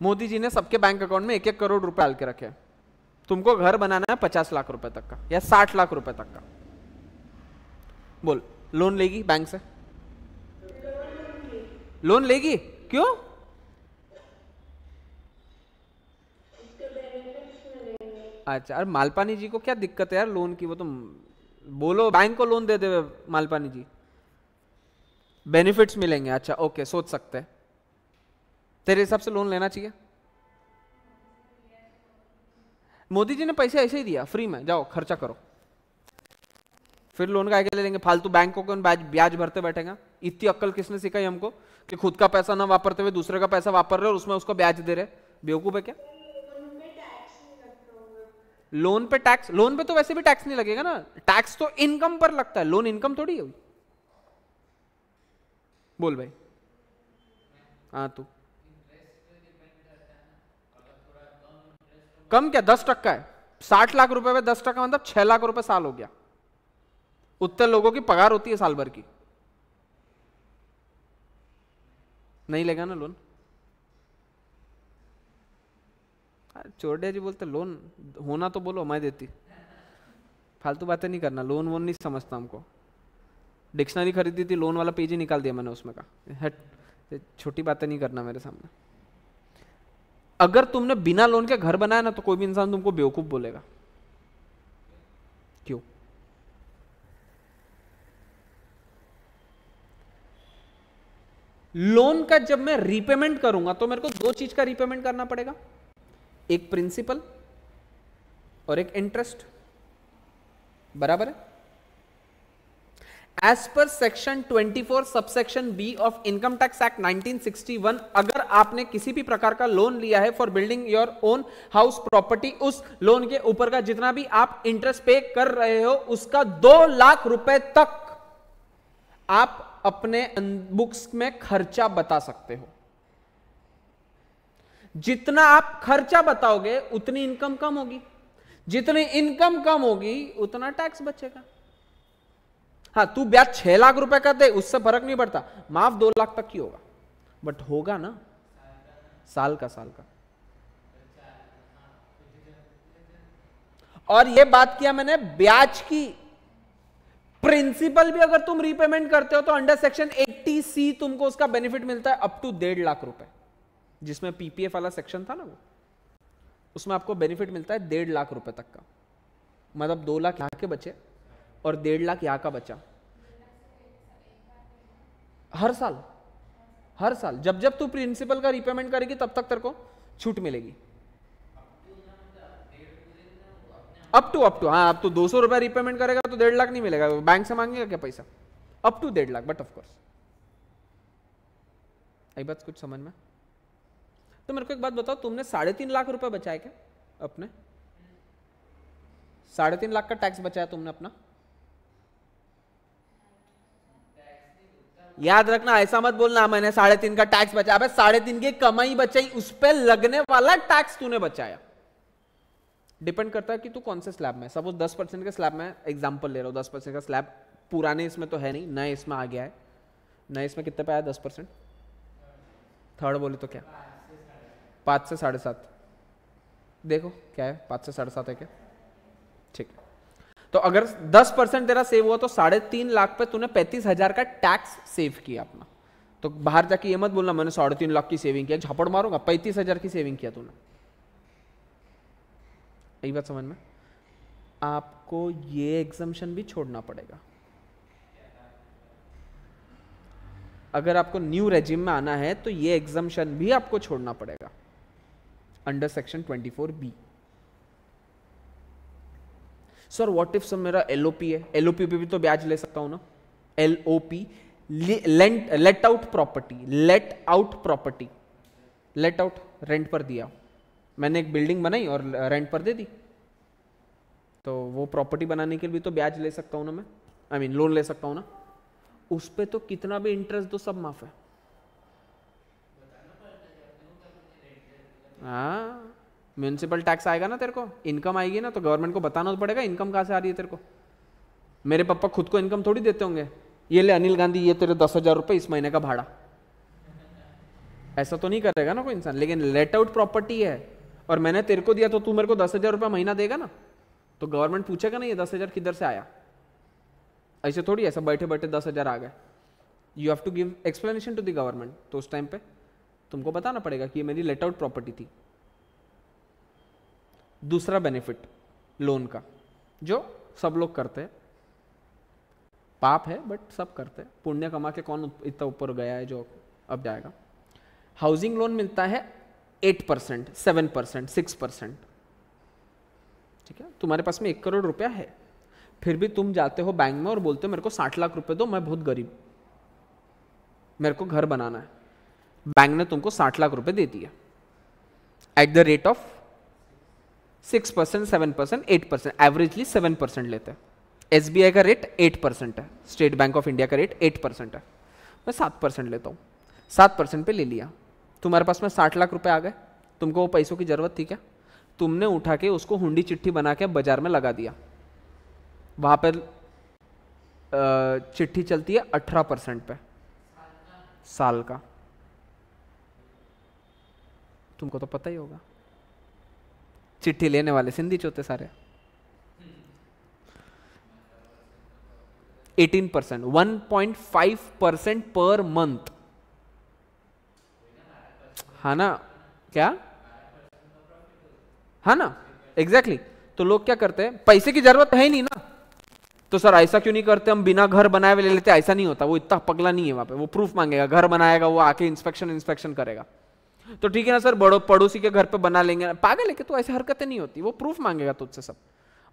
मोदी जी ने सबके बैंक अकाउंट में एक एक करोड़ रुपए डाल के रखे तुमको घर बनाना है पचास लाख रुपए तक का या साठ लाख रुपए तक का बोल लोन लेगी बैंक से लोन लेगी क्यों अच्छा अरे मालपानी जी को क्या दिक्कत है यार लोन की वो तो बोलो बैंक को लोन दे दे मालपानी जी बेनिफिट्स मिलेंगे अच्छा ओके सोच सकते हैं तेरे हिसाब से लोन लेना चाहिए मोदी जी ने पैसे ऐसे ही दिया फ्री में जाओ खर्चा करो फिर लोन का आगे ले लेंगे फालतू बैंकों को ब्याज भरते बैठेगा इतनी अक्कल किसने सिखाई हमको कि खुद का पैसा ना वापरते हुए दूसरे का पैसा वापर रहे और उसमें उसको ब्याज दे रहे बेवकूफ है क्या लोन पे टैक्स लोन पे तो वैसे भी टैक्स नहीं लगेगा ना टैक्स तो इनकम पर लगता है लोन इनकम थोड़ी है बोल भाई हाँ तू तो। कम क्या दस टक्का है साठ लाख रुपए में दस टक्का मतलब छह लाख रुपए साल हो गया उत्तर लोगों की पगार होती है साल भर की नहीं लेगा ना लोन चोरडिया जी बोलते लोन होना तो बोलो मैं देती फालतू बातें नहीं करना लोन वोन नहीं समझता हमको डिक्शनरी खरीदी थी लोन वाला पेज ही निकाल दिया मैंने उसमें का हट छोटी बातें नहीं करना मेरे सामने अगर तुमने बिना लोन के घर बनाया ना तो कोई भी इंसान तुमको बेवकूफ बोलेगा क्यों लोन का जब मैं रीपेमेंट करूंगा तो मेरे को दो चीज का रीपेमेंट करना पड़ेगा एक प्रिंसिपल और एक इंटरेस्ट बराबर है as per section 24 subsection B of income tax act 1961 अगर आपने किसी भी प्रकार का लोन लिया है for building your own house property उस लोन के ऊपर का जितना भी आप इंटरेस्ट पे कर रहे हो उसका दो लाख रुपए तक आप अपने बुक्स में खर्चा बता सकते हो जितना आप खर्चा बताओगे उतनी इनकम कम होगी जितनी इनकम कम होगी उतना टैक्स बचेगा हाँ तू ब्याज छह लाख रुपए का दे उससे फर्क नहीं पड़ता माफ दो लाख तक ही होगा बट होगा ना साल का साल का और यह बात किया मैंने ब्याज की प्रिंसिपल भी अगर तुम रीपेमेंट करते हो तो अंडर सेक्शन 80 सी तुमको उसका बेनिफिट मिलता है अप टू डेढ़ लाख रुपए जिसमें पीपीएफ वाला सेक्शन था ना वो उसमें आपको बेनिफिट मिलता है डेढ़ लाख रुपए तक का मतलब दो लाख यहाँ के बचे और डेढ़ लाख यहाँ का बचा हर साल हर साल जब जब तू प्रिंसिपल का रिपेमेंट करेगी तब तक तेरे को छूट मिलेगी अप टू अप टू हाँ अब तो दो सौ रुपया रिपेमेंट करेगा तो डेढ़ लाख नहीं मिलेगा बैंक से मांगेगा क्या पैसा अप टू डेढ़ लाख बट ऑफकोर्स आई बात कुछ समझ में तो मेरे को एक बात बताओ तुमने साढ़े तीन लाख रुपए बचाए क्या अपने साढ़े तीन लाख का टैक्स बचाया तुमने अपना याद रखना ऐसा मत बोलना मैंने साढ़े तीन का टैक्स बचाया अबे साढ़े तीन की कमाई बचाई उस पर लगने वाला टैक्स तूने बचाया डिपेंड करता है कि तू कौन से स्लैब में सपोज दस परसेंट के स्लैब में एग्जाम्पल ले रहा हूं दस परसेंट का स्लैब पुराने इसमें तो है नहीं नए इसमें आ गया है नए इसमें कितने पे आया दस परसेंट थर्ड बोले तो क्या पाँच से साढ़े सात देखो क्या है पाँच से साढ़े सात है क्या ठीक तो अगर दस परसेंट तेरा सेव हुआ तो साढ़े तीन लाख पे तूने पैंतीस हजार का टैक्स सेव किया अपना तो बाहर जाके ये मत बोलना मैंने साढ़े तीन लाख की सेविंग किया झापड़ मारूंगा पैंतीस हजार की सेविंग किया तूने यही बात समझ में आपको ये एग्जामेशन भी छोड़ना पड़ेगा अगर आपको न्यू रेजिम में आना है तो ये एग्जामेशन भी आपको छोड़ना पड़ेगा twenty four B sir what if sir मेरा एल है एल पे भी तो ब्याज ले सकता हूं ना L O P let out property let out property let out rent पर दिया मैंने एक बिल्डिंग बनाई और रेंट पर दे दी तो वो प्रॉपर्टी बनाने के लिए भी तो ब्याज ले सकता हूँ ना मैं आई मीन लोन ले सकता हूँ ना उस पर तो कितना भी इंटरेस्ट दो सब माफ है हाँ म्यूनसिपल टैक्स आएगा ना तेरे को इनकम आएगी ना तो गवर्नमेंट को बताना तो पड़ेगा इनकम कहाँ से आ रही है तेरे को मेरे पापा खुद को इनकम थोड़ी देते होंगे ये ले अनिल गांधी ये तेरे दस हज़ार रुपये इस महीने का भाड़ा ऐसा तो नहीं करेगा ना कोई इंसान लेकिन लेट आउट प्रॉपर्टी है और मैंने तेरे को दिया तो तू मेरे को दस हज़ार रुपया महीना देगा ना तो गवर्नमेंट पूछेगा ना ये दस हज़ार किधर से आया ऐसे थोड़ी ऐसा बैठे बैठे दस हज़ार आ गए you have to give explanation to the government तो उस टाइम पे तुमको बताना पड़ेगा कि ये मेरी लेट आउट प्रॉपर्टी थी दूसरा बेनिफिट लोन का जो सब लोग करते हैं पाप है बट सब करते हैं पुण्य कमा के कौन इतना ऊपर गया है जो अब जाएगा हाउसिंग लोन मिलता है eight percent seven percent six percent ठीक है तुम्हारे पास में एक करोड़ रुपया है फिर भी तुम जाते हो बैंक में और बोलते हो मेरे को साठ लाख रुपए दो मैं बहुत गरीब मेरे को घर बनाना है बैंक ने तुमको साठ लाख रुपए दे दिया at the rate of six percent seven percent eight percent averagely seven percent लेते हैं एस का रेट एट परसेंट है स्टेट बैंक ऑफ इंडिया का रेट एट परसेंट है मैं सात परसेंट लेता हूँ सात परसेंट पर ले लिया तुम्हारे पास में साठ लाख रुपए आ गए तुमको वो पैसों की ज़रूरत थी क्या तुमने उठा के उसको हुंडी चिट्ठी बना के बाजार में लगा दिया वहाँ पर चिट्ठी चलती है अठारह परसेंट पे साल का तुमको तो पता ही होगा चिट्ठी लेने वाले सिंधी चोते सारे 18 percent one point five percent per month हाँ ना क्या है हाँ ना एग्जैक्टली exactly. तो लोग क्या करते हैं पैसे की जरूरत है ही नहीं ना तो सर ऐसा क्यों नहीं करते हम बिना घर बनाए हुए ले लेते ऐसा नहीं होता वो इतना पगला नहीं है वहां पे वो प्रूफ मांगेगा घर बनाएगा वो आके इंस्पेक्शन इंस्पेक्शन करेगा तो ठीक है ना सर बड़ो पड़ोसी के घर पे बना लेंगे पागल है कि तू तो ऐसी हरकतें नहीं होती वो प्रूफ मांगेगा तुझसे सब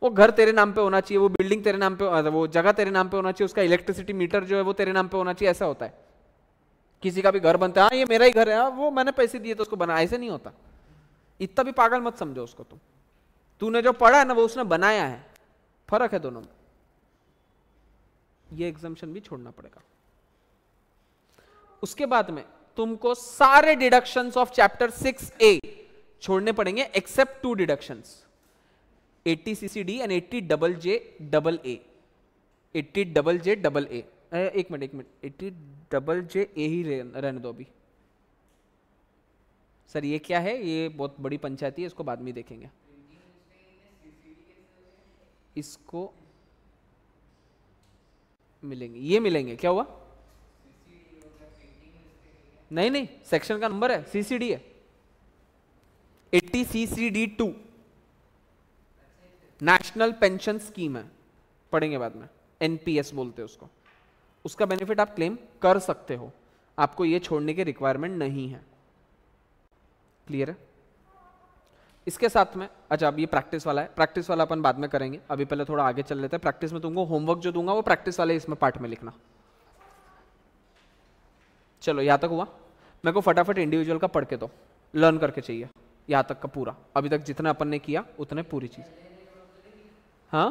वो घर तेरे नाम पे होना चाहिए वो बिल्डिंग तेरे नाम पे वो जगह तेरे नाम पे होना चाहिए उसका इलेक्ट्रिसिटी मीटर जो है वो तेरे नाम पे होना चाहिए ऐसा होता है किसी का भी घर बनता है हाँ ये मेरा ही घर है हाँ, वो मैंने पैसे दिए तो उसको बना ऐसे नहीं होता इतना भी पागल मत समझो उसको तुम तूने जो पढ़ा है ना वो उसने बनाया है फर्क है दोनों में ये एग्जामेशन भी छोड़ना पड़ेगा उसके बाद में तुमको सारे deduction of chapter six A छोड़ने पड़ेंगे except two deduction 80 CCD and eighty double J double A eighty double J double A एक मिनट एक मिनट एट्टी डबल जे ए ही रहने दो अभी सर ये क्या है ये बहुत बड़ी पंचायती है इसको बाद में देखेंगे इसको मिलेंगे ये मिलेंगे क्या हुआ नहीं नहीं सेक्शन का नंबर है सीसीडी है eighty C C D two national pension scheme है पढ़ेंगे बाद में एनपीएस बोलते हैं उसको उसका बेनिफिट आप क्लेम कर सकते हो आपको यह छोड़ने की रिक्वायरमेंट नहीं है क्लियर है इसके साथ में अच्छा अब ये प्रैक्टिस वाला है प्रैक्टिस वाला अपन बाद में करेंगे अभी पहले थोड़ा आगे चल लेते हैं प्रैक्टिस में तुमको होमवर्क जो दूंगा वो प्रैक्टिस वाले इसमें पार्ट में लिखना चलो यहाँ तक हुआ मेरे को फटाफट इंडिविजुअल का पढ़ के दो लर्न करके चाहिए यहाँ तक का पूरा अभी तक जितना अपन ने किया उतने पूरी चीज़ हाँ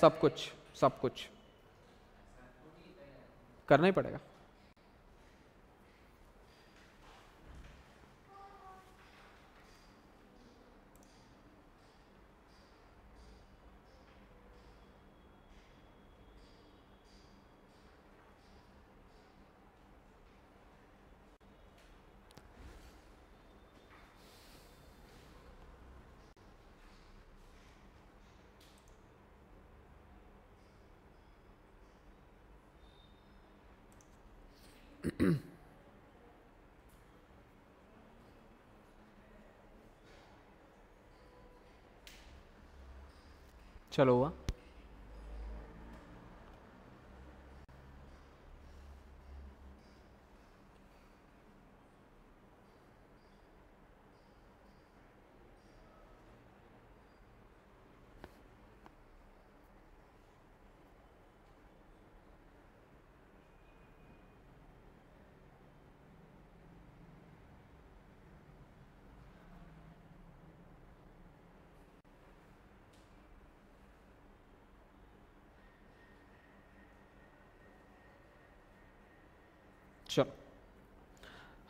सब कुछ सब कुछ करना ही पड़ेगा Hello.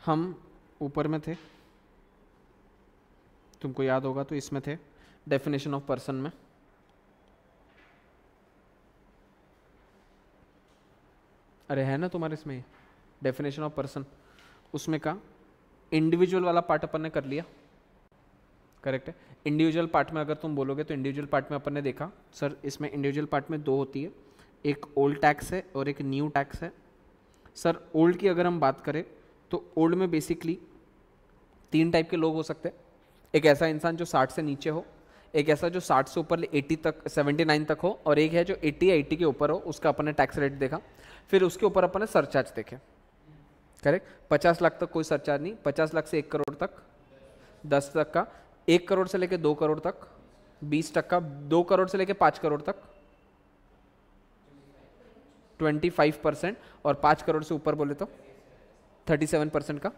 हम ऊपर में थे तुमको याद होगा तो इसमें थे डेफिनेशन ऑफ पर्सन में अरे है ना तुम्हारे इसमें डेफिनेशन ऑफ पर्सन उसमें कहा इंडिविजुअल वाला पार्ट अपन ने कर लिया करेक्ट है इंडिविजुअल पार्ट में अगर तुम बोलोगे तो इंडिविजुअल पार्ट में अपन ने देखा सर इसमें इंडिविजुअल पार्ट में दो होती है एक ओल्ड टैक्स है और एक न्यू टैक्स है सर ओल्ड की अगर हम बात करें तो ओल्ड में बेसिकली तीन टाइप के लोग हो सकते हैं एक ऐसा इंसान जो साठ से नीचे हो एक ऐसा जो 60 से ऊपर 80 तक 79 तक हो और एक है जो 80 या 80 के ऊपर हो उसका अपन ने टैक्स रेट देखा फिर उसके ऊपर अपन ने सरचार्ज देखे करेक्ट 50 लाख तक कोई सरचार्ज नहीं 50 लाख से एक करोड़ तक 10 तक का एक करोड़ से लेकर दो करोड़ तक 20 तक का दो करोड़ से लेकर पाँच करोड़ तक 25 परसेंट और पाँच करोड़ से ऊपर बोले तो थर्टी सेवन परसेंट का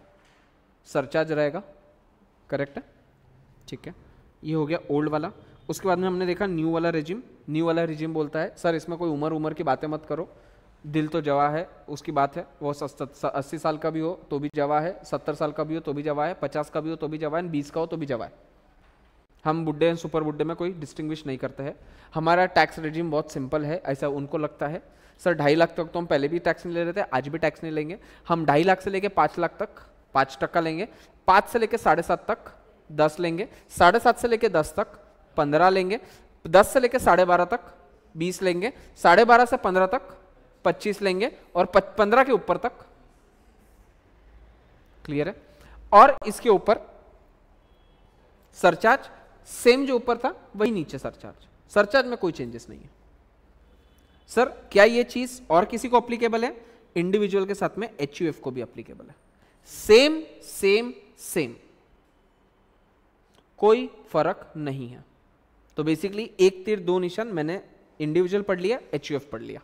सरचार्ज रहेगा करेक्ट है ठीक है ये हो गया ओल्ड वाला उसके बाद में हमने देखा न्यू वाला रेजिम न्यू वाला रेजिम बोलता है सर इसमें कोई उम्र उम्र की बातें मत करो दिल तो जवा है उसकी बात है वो अस्सी साल का भी हो तो भी जवा है सत्तर साल का भी हो तो भी जवा है पचास का भी हो तो भी जवा है बीस का हो तो भी जवा है हम बुढ़े एंड सुपर बुढ़े में कोई डिस्टिंग्विश नहीं करते हैं हमारा टैक्स रेजिम बहुत सिंपल है ऐसा उनको लगता है सर ढाई लाख तक तो हम पहले भी टैक्स नहीं ले रहे थे आज भी टैक्स नहीं लेंगे हम ढाई लाख से लेके पाँच लाख तक पाँच टक्का लेंगे पाँच से लेके साढ़े सात तक दस लेंगे साढ़े सात से लेके दस तक पंद्रह लेंगे दस से लेके साढ़े बारह तक बीस लेंगे साढ़े बारह से पंद्रह तक पच्चीस लेंगे और पंद्रह के ऊपर तक क्लियर है और इसके ऊपर सरचार्ज सेम जो ऊपर था वही नीचे सरचार्ज सरचार्ज में कोई चेंजेस नहीं है सर क्या ये चीज और किसी को अप्लीकेबल है इंडिविजुअल के साथ में एच को भी अप्लीकेबल है सेम सेम सेम कोई फर्क नहीं है तो बेसिकली एक तीर दो निशान मैंने इंडिविजुअल पढ़ लिया एच पढ़ लिया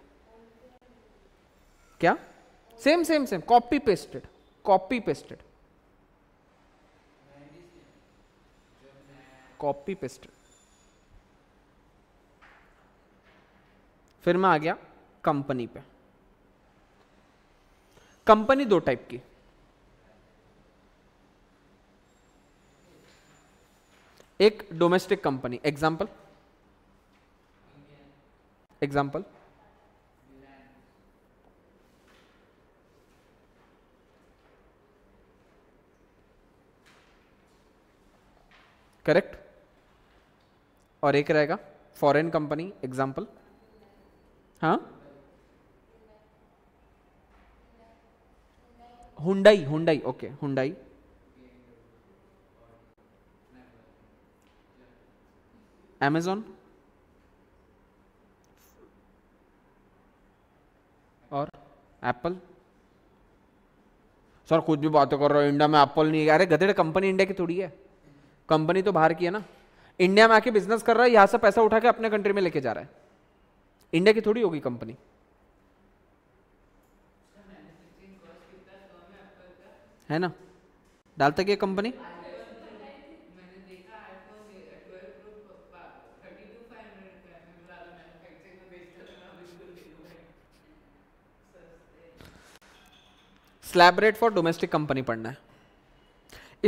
क्या same same same copy pasted copy pasted copy paste फिर मैं आ गया कंपनी पे कंपनी दो टाइप की एक domestic company example example correct और एक रहेगा फॉरेन कंपनी एग्जाम्पल हाँ Hyundai Hyundai okay Hyundai Amazon और एप्पल सर खुद भी बातें कर रहे हो इंडिया में एप्पल नहीं है अरे गधेड़ कंपनी इंडिया की थोड़ी है कंपनी तो बाहर की है ना इंडिया में आके बिजनेस कर रहा है यहां से पैसा उठा के अपने कंट्री में लेके जा रहा है इंडिया की थोड़ी होगी कंपनी है ना डालता क्या company slab rate for domestic company पढ़ना है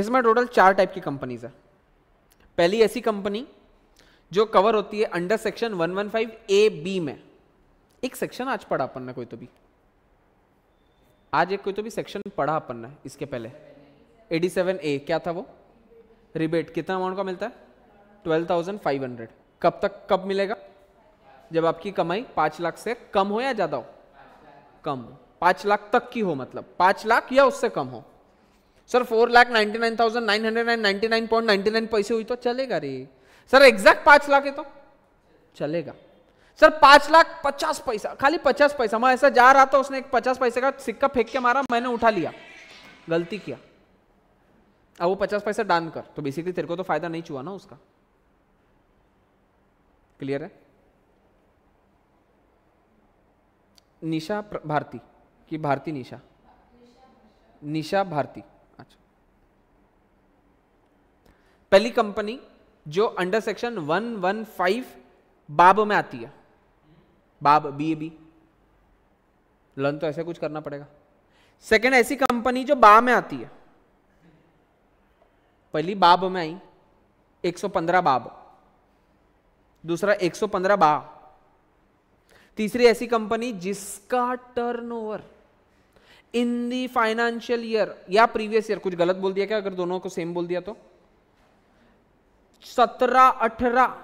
इसमें टोटल चार टाइप की कंपनीज है पहली ऐसी कंपनी जो कवर होती है अंडर सेक्शन 115 ए बी में एक सेक्शन आज पढ़ा अपन ने कोई तो भी आज एक कोई तो भी सेक्शन पढ़ा अपन ने इसके पहले 87 ए क्या था वो रिबेट कितना अमाउंट का मिलता है 12,500 कब तक कब मिलेगा जब आपकी कमाई पांच लाख से कम हो या ज़्यादा हो कम हो लाख तक की हो मतलब पांच लाख या उससे कम हो sir four lakh ninety nine thousand nine hundred and ninety nine point ninety nine पैसे हुई तो चलेगा रे सर एग्जैक्ट पांच लाख है तो चलेगा सर पांच लाख पचास पैसा खाली पचास पैसा मैं ऐसा जा रहा था उसने एक पचास पैसे का सिक्का फेंक के मारा मैंने उठा लिया गलती किया अब वो पचास पैसा डान कर तो बेसिकली तेरे को तो फायदा नहीं चुआ ना उसका क्लियर है निशा भारती की भारती निशा निशा भारती पहली कंपनी जो अंडर सेक्शन 115 बाब में आती है बाब बी ए बी लर्न तो ऐसे कुछ करना पड़ेगा सेकेंड ऐसी कंपनी जो बा में आती है पहली बाब में आई 115 बाब दूसरा 115 बा तीसरी ऐसी कंपनी जिसका turnover in the financial year या प्रीवियस ईयर कुछ गलत बोल दिया क्या अगर दोनों को सेम बोल दिया तो सत्रह अठारह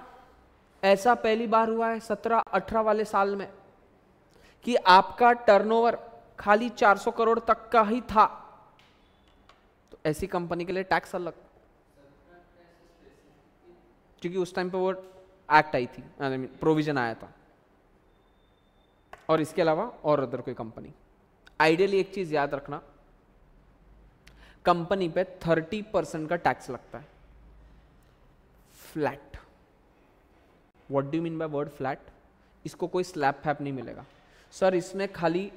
ऐसा पहली बार हुआ है सत्रह अठारह वाले साल में कि आपका टर्नओवर खाली 400 करोड़ तक का ही था तो ऐसी कंपनी के लिए टैक्स अलग क्योंकि उस टाइम पे वो एक्ट आई थी आई मीन प्रोविजन आया था और इसके अलावा और अदर कोई कंपनी आइडियली एक चीज याद रखना कंपनी पे 30 परसेंट का टैक्स लगता है flat what do mean by word flat इसको कोई स्लैब फैप नहीं मिलेगा सर इसने खाली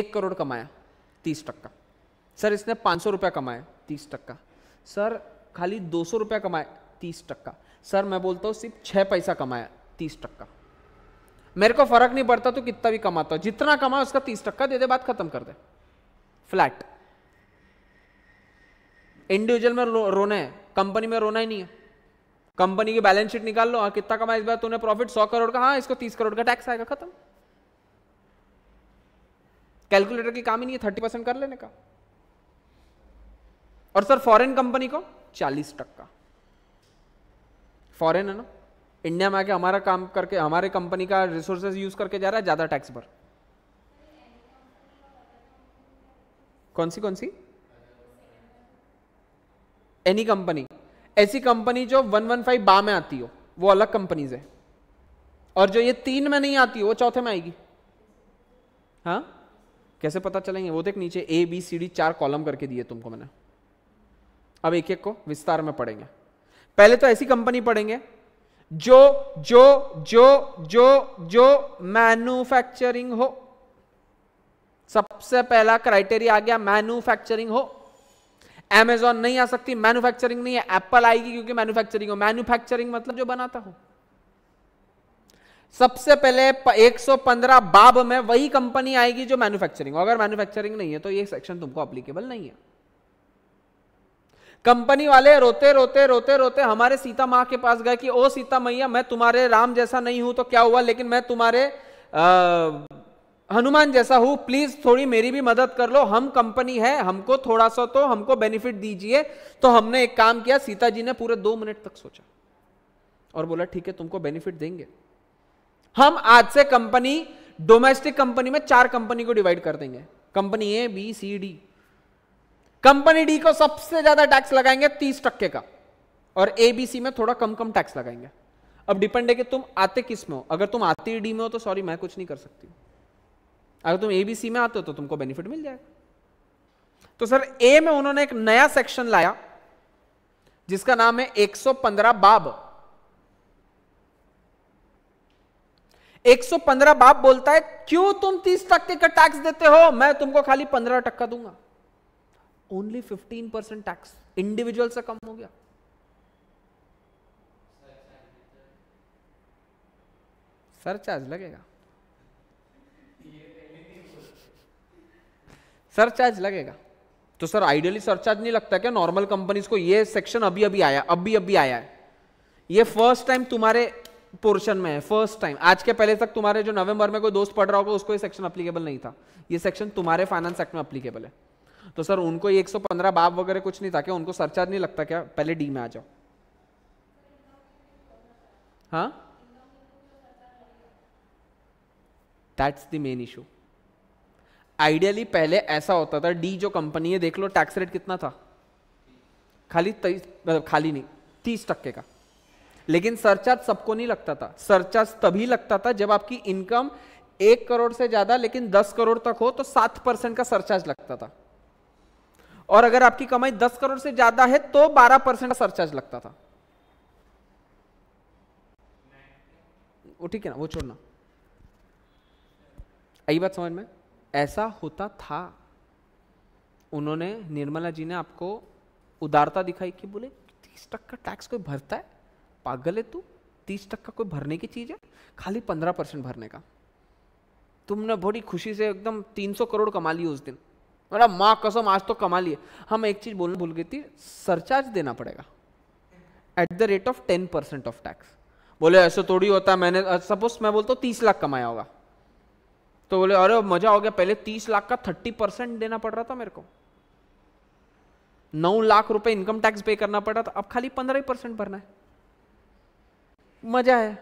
एक करोड़ कमाया तीस टक्का सर इसने पाँच सौ रुपया कमाया तीस टक्का सर खाली दो सौ रुपया कमाया तीस टक्का सर मैं बोलता हूँ सिर्फ छः पैसा कमाया तीस टक्का मेरे को फर्क नहीं पड़ता तो कितना भी कमाता हो जितना कमाया उसका तीस टक्का दे दे बात खत्म कर दे फ्लैट इंडिविजुअल में रो, रोना है कंपनी में रोना ही नहीं है कंपनी की बैलेंस शीट निकाल लो हाँ, कितना कमाया इस बार तूने प्रॉफिट सौ करोड़ का हाँ इसको तीस करोड़ का टैक्स आएगा खत्म कैलकुलेटर की काम ही नहीं है थर्टी परसेंट कर लेने का और सर फॉरेन कंपनी को चालीस टक्का फॉरेन है ना इंडिया में आके हमारा काम करके हमारे कंपनी का रिसोर्सेज यूज करके जा रहा है ज्यादा टैक्स पर कौन सी कौन सी एनी कंपनी ऐसी कंपनी जो 115 बा में आती हो वो अलग कंपनीज है और जो ये तीन में नहीं आती वो चौथे में आएगी हाँ कैसे पता चलेंगे वो देख नीचे ए बी सी डी चार कॉलम करके दिए तुमको मैंने अब एक एक को विस्तार में पढ़ेंगे पहले तो ऐसी कंपनी पढ़ेंगे जो जो जो जो जो मैन्युफैक्चरिंग हो सबसे पहला क्राइटेरिया आ गया मैन्युफैक्चरिंग हो एमेजोन नहीं आ सकती मैन्युफैक्चरिंग नहीं है एप्पल आएगी क्योंकि मैन्युफैक्चरिंग हो मैन्युफैक्चरिंग मतलब जो बनाता हो सबसे पहले 115 बाब में वही कंपनी आएगी जो मैन्युफैक्चरिंग अगर मैन्युफैक्चरिंग नहीं है तो ये सेक्शन तुमको अप्लीकेबल नहीं है कंपनी वाले रोते रोते रोते रोते हमारे सीता माँ के पास गए कि ओ सीता मैया मैं तुम्हारे राम जैसा नहीं हूं तो क्या हुआ लेकिन मैं तुम्हारे आ, हनुमान जैसा हूं प्लीज थोड़ी मेरी भी मदद कर लो हम कंपनी है हमको थोड़ा सा तो हमको बेनिफिट दीजिए तो हमने एक काम किया सीता जी ने पूरे दो मिनट तक सोचा और बोला ठीक है तुमको बेनिफिट देंगे हम आज से कंपनी डोमेस्टिक कंपनी में चार कंपनी को डिवाइड कर देंगे company A B C D company D को सबसे ज्यादा टैक्स लगाएंगे तीस टक्के का और ए बी सी में थोड़ा कम कम टैक्स लगाएंगे अब डिपेंड है कि तुम आते किस में हो अगर तुम आते डी में हो तो सॉरी मैं कुछ नहीं कर सकती हूं अगर तुम एबीसी में आते हो तो तुमको बेनिफिट मिल जाएगा तो सर ए में उन्होंने एक नया सेक्शन लाया जिसका नाम है 115 बाब 115 बाब बोलता है क्यों तुम 30 टक्के का टैक्स देते हो मैं तुमको खाली 15 टक्का दूंगा ओनली 15 परसेंट टैक्स इंडिविजुअल से कम हो गया सर चार्ज लगेगा सरचार्ज लगेगा तो सर आइडियली सरचार्ज नहीं लगता क्या नॉर्मल कंपनीज को ये सेक्शन अभी अभी आया अभी अभी आया है ये फर्स्ट टाइम तुम्हारे पोर्शन में है फर्स्ट टाइम आज के पहले तक तुम्हारे जो नवंबर में कोई दोस्त पढ़ रहा होगा उसको ये सेक्शन अप्लीकेबल नहीं था ये सेक्शन तुम्हारे फाइनेंस एक्ट में अप्लीकेबल है तो सर उनको एक सौ पंद्रह बाब वगैरह कुछ नहीं था क्या उनको सरचार्ज नहीं लगता क्या पहले डी में आ जाओ हाँ that's the main issue ideally पहले ऐसा होता था डी जो कंपनी है देख लो टैक्स रेट कितना था खाली तेईस मतलब खाली नहीं तीस टक्के का लेकिन सरचार्ज सबको नहीं लगता था सरचार्ज तभी लगता था जब आपकी इनकम एक करोड़ से ज्यादा लेकिन दस करोड़ तक हो तो सात परसेंट का सरचार्ज लगता था और अगर आपकी कमाई दस करोड़ से ज्यादा है तो बारह परसेंट का सरचार्ज लगता था वो ठीक है ना वो छोड़ना आई बात समझ में ऐसा होता था उन्होंने निर्मला जी ने आपको उदारता दिखाई कि बोले तीस टक्का टैक्स कोई भरता है पागल है तू तीस टक्का कोई भरने की चीज़ है खाली पंद्रह परसेंट भरने का तुमने बड़ी खुशी से एकदम तीन सौ करोड़ कमा ली उस दिन बोला माँ कसम आज तो कमा लिए हम एक चीज़ बोलना भूल गई थी सरचार्ज देना पड़ेगा at the rate of ten percent of tax बोले ऐसे थोड़ी होता है मैंने सपोज मैं बोलता हूँ तीस लाख कमाया होगा तो बोले अरे मजा हो गया पहले तीस लाख का थर्टी परसेंट देना पड़ रहा था मेरे को नौ लाख रुपए इनकम टैक्स पे करना पड़ रहा था अब खाली पंद्रह परसेंट भरना है मजा है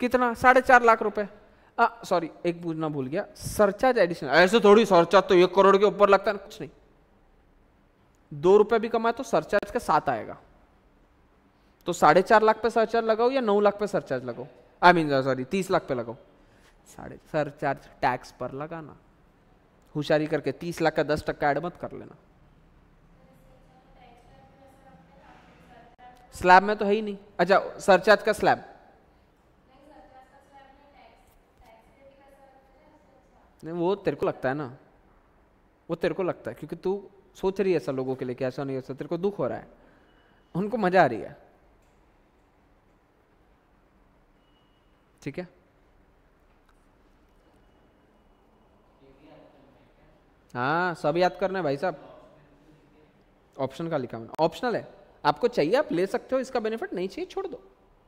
कितना साढ़े चार लाख रुपए सॉरी एक पूछना भूल गया सरचार्ज एडिशनल ऐसे थोड़ी सरचार्ज तो एक करोड़ के ऊपर लगता है कुछ नहीं दो रुपए भी कमाए तो सरचार्ज का साथ आएगा तो साढ़े चार लाख पे सरचार्ज लगाओ या नौ लाख पे सरचार्ज लगाओ आई मीन सॉरी तीस लाख पे लगाओ साढ़े चार्ज टैक्स पर लगाना होशियारी करके तीस लाख का दस टक्का एड मत कर लेना स्लैब में तो है ही नहीं अच्छा सरचार्ज का स्लैब नहीं वो तेरे को लगता है ना वो तेरे को लगता है क्योंकि तू सोच रही है ऐसा लोगों के लिए कि ऐसा नहीं ऐसा तेरे को दुख हो रहा है उनको मजा आ रही है ठीक है हाँ सब याद करना है भाई साहब ऑप्शन का लिखा मैंने ऑप्शनल है आपको चाहिए आप ले सकते हो इसका बेनिफिट नहीं चाहिए छोड़ दो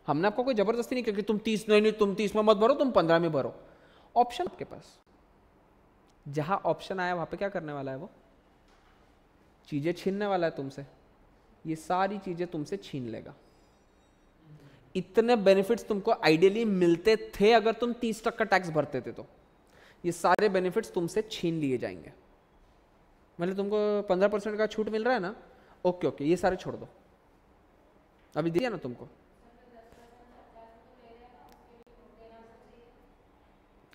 हमने आपको कोई जबरदस्ती नहीं क्योंकि तुम तीस नहीं तुम तीस में मत भरो तुम पंद्रह में भरो ऑप्शन आपके पास जहां ऑप्शन आया वहां पे क्या करने वाला है वो चीज़ें छीनने वाला है तुमसे ये सारी चीज़ें तुमसे छीन लेगा इतने बेनिफिट्स तुमको आइडियली मिलते थे अगर तुम तीस टक्का टैक्स भरते थे तो ये सारे बेनिफिट्स तुमसे छीन लिए जाएंगे मतलब तुमको पंद्रह परसेंट का छूट मिल रहा है ना ओके ओके ये सारे छोड़ दो अभी दिया ना तुमको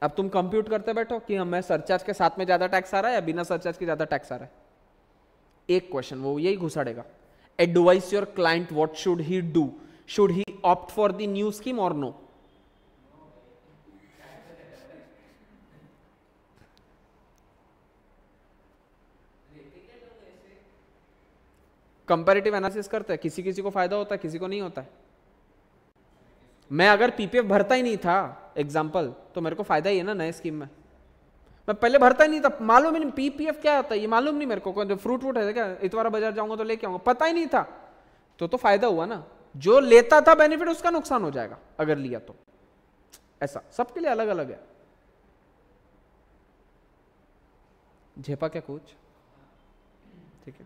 अब तुम कंप्यूट करते बैठो कि हमें हाँ, सरचार्ज के साथ में ज़्यादा टैक्स आ रहा है या बिना सरचार्ज के ज़्यादा टैक्स आ रहा है एक क्वेश्चन वो यही घुसाड़ेगा advise your client what should he do should he opt for the new scheme और नो कंपेरेटिव एनालिसिस करता है किसी किसी को फायदा होता है किसी को नहीं होता है मैं अगर पीपीएफ भरता ही नहीं था एग्जाम्पल तो मेरे को फायदा ही है ना नए स्कीम में मैं पहले भरता ही नहीं था मालूम ही नहीं पीपीएफ क्या होता है ये मालूम नहीं मेरे को जो फ्रूट वूट है क्या इतवार बाजार जाऊंगा तो लेके आऊंगा पता ही नहीं था तो तो फायदा हुआ ना जो लेता था बेनिफिट उसका नुकसान हो जाएगा अगर लिया तो ऐसा सबके लिए अलग अलग है झेपा क्या कुछ ठीक है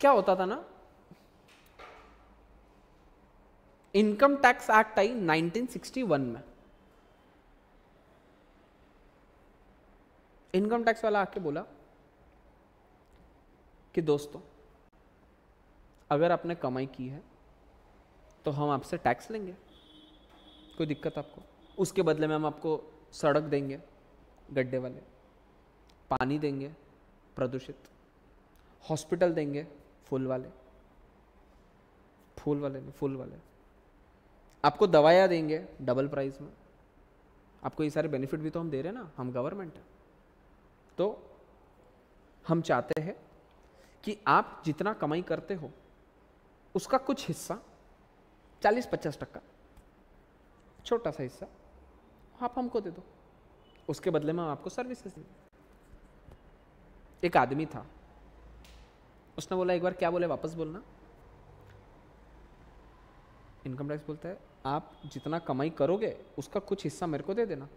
क्या होता था ना इनकम टैक्स एक्ट आई 1961 में इनकम टैक्स वाला आके बोला कि दोस्तों अगर आपने कमाई की है तो हम आपसे टैक्स लेंगे कोई दिक्कत आपको उसके बदले में हम आपको सड़क देंगे गड्ढे वाले पानी देंगे प्रदूषित हॉस्पिटल देंगे फूल वाले फूल वाले नहीं फूल वाले आपको दवाया देंगे डबल प्राइस में आपको ये सारे बेनिफिट भी तो हम दे रहे हैं ना हम गवर्नमेंट हैं तो हम चाहते हैं कि आप जितना कमाई करते हो उसका कुछ हिस्सा 40-50 टक्का छोटा सा हिस्सा आप हमको दे दो उसके बदले में हम आपको सर्विसेज दें एक आदमी था उसने बोला एक बार क्या बोले वापस बोलना इनकम टैक्स बोलता है आप जितना कमाई करोगे उसका कुछ हिस्सा मेरे को दे देना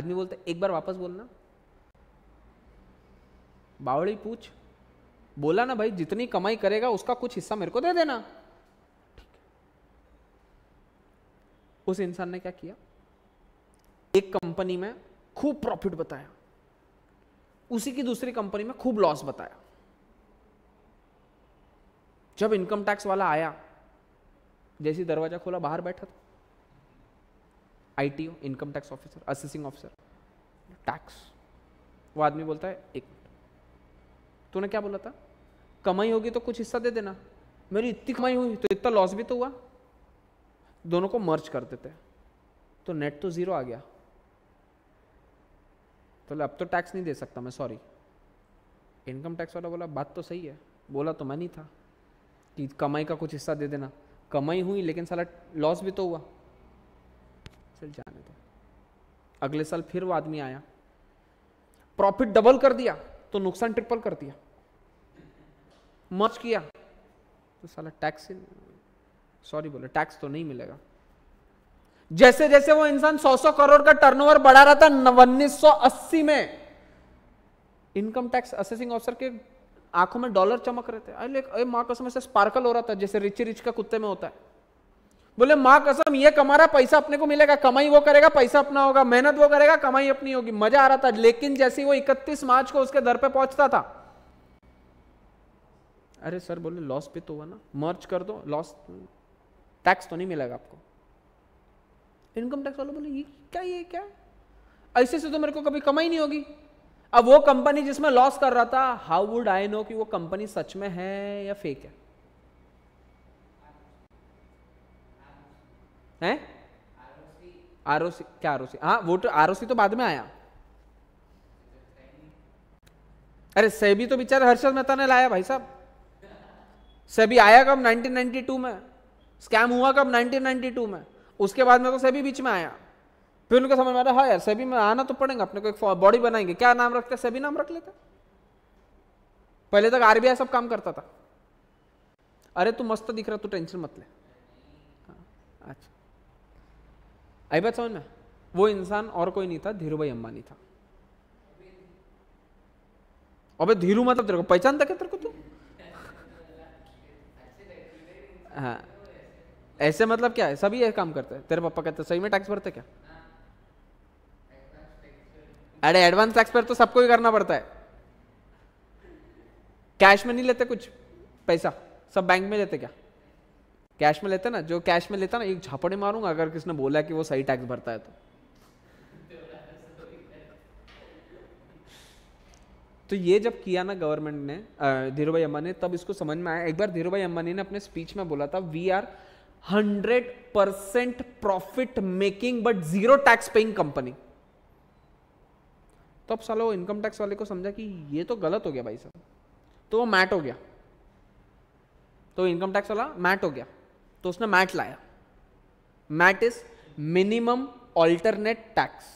आदमी बोलता है एक बार वापस बोलना बावड़ी पूछ बोला ना भाई जितनी कमाई करेगा उसका कुछ हिस्सा मेरे को दे देना उस इंसान ने क्या किया एक कंपनी में खूब प्रॉफिट बताया उसी की दूसरी कंपनी में खूब लॉस बताया जब इनकम टैक्स वाला आया जैसे दरवाजा खोला बाहर बैठा था ITO income tax officer assisting officer tax वो आदमी बोलता है एक मिनट तूने क्या बोला था कमाई होगी तो कुछ हिस्सा दे देना मेरी इतनी कमाई हुई तो इतना लॉस भी तो हुआ दोनों को मर्ज कर देते तो नेट तो ज़ीरो आ गया तो अब तो टैक्स नहीं दे सकता मैं सॉरी इनकम टैक्स वाला बोला बात तो सही है बोला तो मैं नहीं था कि कमाई का कुछ हिस्सा दे देना कमाई हुई लेकिन साला लॉस भी तो हुआ चल जाने दो अगले साल फिर वो आदमी आया प्रॉफिट डबल कर दिया तो नुकसान ट्रिपल कर दिया मर्ज किया तो साला टैक्स सॉरी बोले टैक्स तो नहीं मिलेगा जैसे जैसे वो इंसान 100-100 करोड़ का टर्नओवर बढ़ा रहा था उन्नीस में इनकम टैक्स असेसिंग ऑफिसर के आंखों में डॉलर चमक रहे थे अरे अरे माँ कसम ऐसे स्पार्कल हो रहा था जैसे रिच रिच का कुत्ते में होता है बोले माँ कसम ये कमा रहा पैसा अपने को मिलेगा कमाई वो करेगा पैसा अपना होगा मेहनत वो करेगा कमाई अपनी होगी मजा आ रहा था लेकिन जैसे वो 31 मार्च को उसके दर पे पहुंचता था अरे सर बोले लॉस पे तो हुआ ना मर्च कर दो लॉस टैक्स तो नहीं मिलेगा आपको इनकम टैक्स वाले बोले ये क्या ये क्या ऐसे से तो मेरे को कभी कमाई नहीं होगी अब वो कंपनी जिसमें लॉस कर रहा था हाउ वुड आई नो कि वो कंपनी सच में है या फेक है हैं आरओसी क्या आरओसी हाँ वो तो आरओसी तो बाद में आया अरे सेबी तो बेचारा हर्षद मेहता ने लाया भाई साहब सेबी आया कब 1992 में स्कैम हुआ कब 1992 में उसके बाद में तो सेबी बीच में आया फिर उनको समझ में आ रहा हाँ यार सभी में आना तो पड़ेगा अपने को एक बॉडी बनाएंगे क्या नाम रखते सभी नाम रख लेते पहले तक आरबीआई सब काम करता था अरे तू मस्त दिख रहा तू टेंशन मत ले हाँ, अच्छा आई बात समझ में वो इंसान और कोई नहीं था धीरू भाई अम्बानी था अबे धीरू मतलब तेरे को पहचान तक क्या तेरे को तू हाँ ऐसे मतलब क्या है सभी काम करते हैं तेरे पापा कहते सही में टैक्स भरते क्या अरे एडवांस एक्सपायर तो सबको ही करना पड़ता है कैश में नहीं लेते कुछ पैसा सब बैंक में लेते क्या कैश में लेते ना जो कैश में लेता ना एक झापड़े मारूंगा अगर किसने बोला कि वो सही टैक्स भरता है तो तो ये जब किया ना गवर्नमेंट ने धीरू भाई अम्बानी ने तब इसको समझ में आया एक बार धीरू भाई अम्बानी ने अपने स्पीच में बोला था we are hundred percent profit making but zero tax paying company तो अब सालों इनकम टैक्स वाले को समझा कि ये तो गलत हो गया भाई साहब तो वो मैट हो गया तो इनकम टैक्स वाला मैट हो गया तो उसने मैट लाया MAT is minimum alternate tax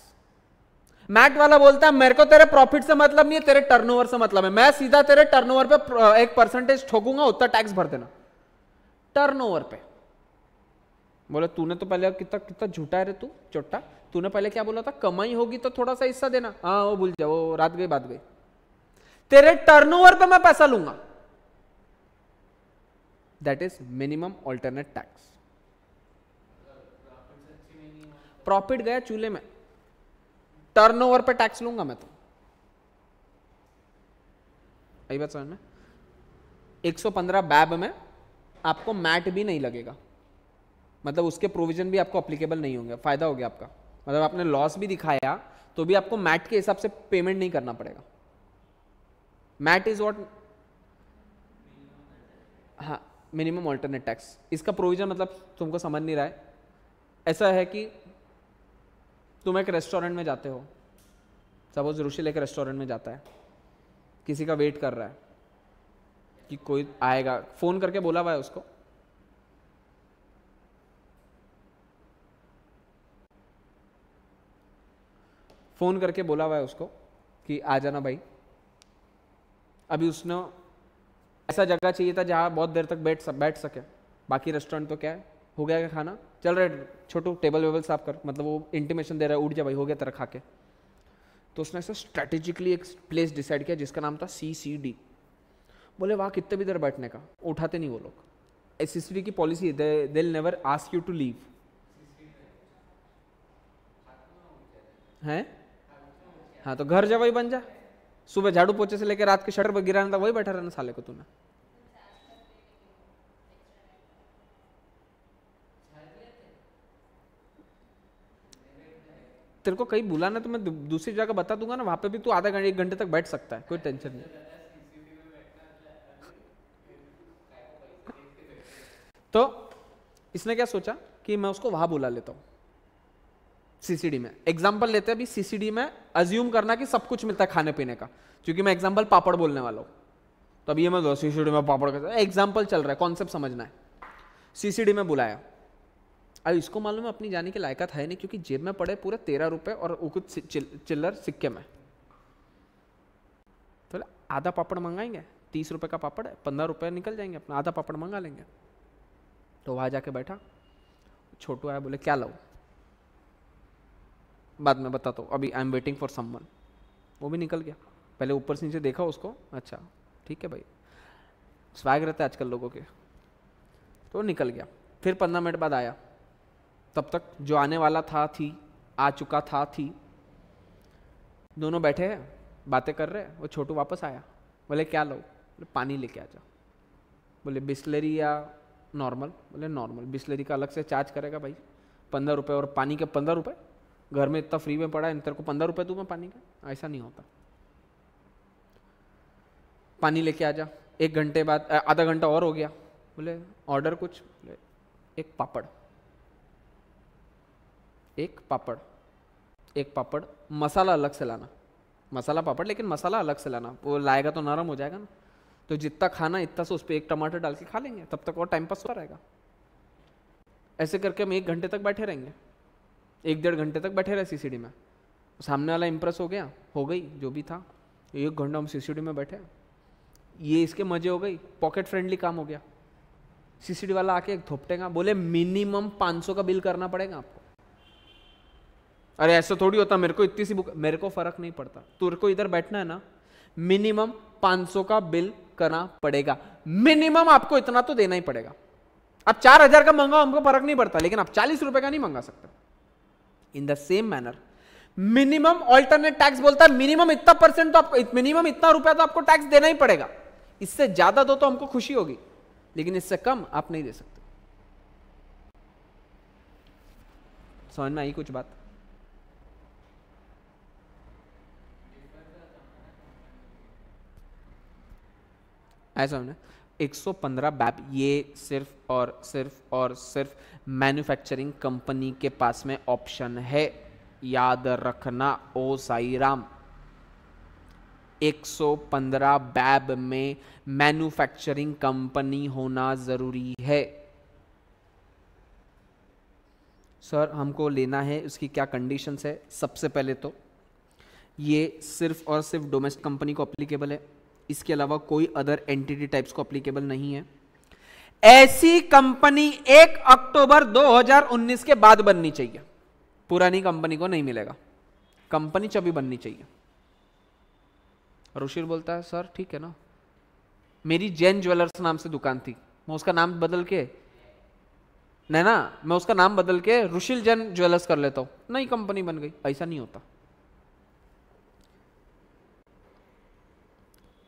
MAT वाला बोलता है मेरे को तेरे प्रॉफिट से मतलब नहीं है तेरे टर्नओवर से मतलब है मैं सीधा तेरे टर्नओवर पे एक परसेंटेज ठोकूंगा उतना टैक्स भर देना टर्नओवर पे बोले तूने तो पहले कितना कितना झूठा है रे तू चोटा तूने पहले क्या बोला था कमाई होगी तो थोड़ा सा हिस्सा देना हाँ वो भूल जाओ रात गई बात गई तेरे टर्नओवर पे मैं पैसा लूंगा that is minimum alternate tax profit गया चूल्हे में टर्नओवर पे टैक्स लूंगा मैं तो आई बात समझ में 115 बैब में आपको मैट भी नहीं लगेगा मतलब उसके प्रोविजन भी आपको अप्लीकेबल नहीं होंगे फायदा हो गया आपका मतलब आपने लॉस भी दिखाया तो भी आपको मैट के हिसाब से पेमेंट नहीं करना पड़ेगा मैट इज वॉट हाँ मिनिमम ऑल्टरनेट टैक्स इसका प्रोविजन मतलब तुमको समझ नहीं रहा है ऐसा है कि तुम एक रेस्टोरेंट में जाते हो सपोज रुशिल एक रेस्टोरेंट में जाता है किसी का वेट कर रहा है कि कोई आएगा फ़ोन करके बोला हुआ है उसको फ़ोन करके बोला हुआ है उसको कि आ जाना भाई अभी उसने ऐसा जगह चाहिए था जहाँ बहुत देर तक बैठ बैठ सके बाकी रेस्टोरेंट तो क्या है हो गया क्या खाना चल रहा है छोटू टेबल वेबल साफ कर मतलब वो इंटीमेशन दे रहा है उठ जा भाई हो गया तेरा खा के तो उसने ऐसा स्ट्रैटेजिकली एक प्लेस डिसाइड किया जिसका नाम था सी सी डी बोले वहाँ कितने भी देर बैठने का उठाते नहीं वो लोग एस की पॉलिसी दिल never ask you to leave हैं हाँ तो घर जा वही बन जा सुबह झाड़ू पोछे से लेकर रात के शटर पर गिरा था वही बैठा रहना साले को तूने तेरे को कहीं बुलाना तो मैं दूसरी जगह बता दूंगा ना वहां पे भी तू आधा घंटे एक घंटे तक बैठ सकता है कोई टेंशन नहीं तो इसने क्या सोचा कि मैं उसको वहां बुला लेता हूं सीसीडी में एग्जाम्पल लेते हैं अभी सीसीडी में अज्यूम करना कि सब कुछ मिलता है खाने पीने का क्योंकि मैं एग्जाम्पल पापड़ बोलने वाला हूँ तो अभी ये मैं सीसीडी में पापड़ का एग्जाम्पल चल रहा है कॉन्सेप्ट समझना है सीसीडी में बुलाया अब इसको मालूम है अपनी जाने की लायकत है नहीं क्योंकि जेब में पड़े पूरे तेरह रुपये और कुछ चिल्लर सिक्के में तो आधा पापड़ मंगाएंगे तीस रुपये का पापड़ है पंद्रह रुपये निकल जाएंगे अपना आधा पापड़ मंगा लेंगे तो वहाँ जाके बैठा छोटू आया बोले क्या लाऊँ बाद में बताता हूँ अभी I am waiting for someone वो भी निकल गया पहले ऊपर से नीचे देखा उसको अच्छा ठीक है भाई स्वैग रहता है आजकल लोगों के तो निकल गया फिर पंद्रह मिनट बाद आया तब तक जो आने वाला था थी आ चुका था थी दोनों बैठे हैं बातें कर रहे हैं वो छोटू वापस आया बोले क्या लो बोले पानी लेके आ जा बोले बिस्लरी या नॉर्मल बोले नॉर्मल बिस्लरी का अलग से चार्ज करेगा भाई पंद्रह रुपये और पानी के पंद्रह रुपये घर में इतना फ्री में पड़ा है तेरे को पंद्रह रुपये दूँ मैं पानी का ऐसा नहीं होता पानी लेके आ जा एक घंटे बाद आधा घंटा और हो गया बोले ऑर्डर कुछ बोले एक पापड़ एक पापड़ एक पापड़ मसाला अलग से लाना मसाला पापड़ लेकिन मसाला अलग से लाना वो लाएगा तो नरम हो जाएगा ना तो जितना खाना इतना से उस पर एक टमाटर डाल के खा लेंगे तब तक और टाइम पास हो रहेगा ऐसे करके हम एक घंटे तक बैठे रहेंगे एक डेढ़ घंटे तक बैठे रहे सीसीडी में सामने वाला इम्प्रेस हो गया हो गई जो भी था एक घंटा हम सीसीडी में बैठे ये इसके मजे हो गई पॉकेट फ्रेंडली काम हो गया सीसीडी वाला आके एक थोपटेगा बोले मिनिमम 500 का बिल करना पड़ेगा आपको अरे ऐसा थोड़ी होता मेरे को इतनी सी बुक मेरे को फर्क नहीं पड़ता तुर को इधर बैठना है ना मिनिमम 500 का बिल करना पड़ेगा मिनिमम आपको इतना तो देना ही पड़ेगा अब चार हजार का मंगाओ हमको फर्क नहीं पड़ता लेकिन आप चालीस रुपए का नहीं मंगा सकते in the same manner minimum alternate tax बोलता है मिनिमम इतना परसेंट तो आपको मिनिमम इतना रुपया तो आपको टैक्स देना ही पड़ेगा इससे ज्यादा दो तो हमको खुशी होगी लेकिन इससे कम आप नहीं दे सकते समझ में आई कुछ बात ऐसा हमने 115 बैब ये सिर्फ और सिर्फ और सिर्फ मैन्युफैक्चरिंग कंपनी के पास में ऑप्शन है याद रखना ओ साई राम 115 बैब में मैन्युफैक्चरिंग कंपनी होना ज़रूरी है सर हमको लेना है उसकी क्या कंडीशंस है सबसे पहले तो ये सिर्फ और सिर्फ डोमेस्टिक कंपनी को अप्लीकेबल है इसके अलावा कोई अदर एंटिटी टाइप्स को अप्लीकेबल नहीं है ऐसी कंपनी एक अक्टूबर 2019 के बाद बननी चाहिए पुरानी कंपनी को नहीं मिलेगा कंपनी चबी बननी चाहिए रुशिर बोलता है सर ठीक है ना मेरी जैन ज्वेलर्स नाम से दुकान थी मैं उसका नाम बदल के ना मैं उसका नाम बदल के रुशिल जैन ज्वेलर्स कर लेता हूँ नई कंपनी बन गई ऐसा नहीं होता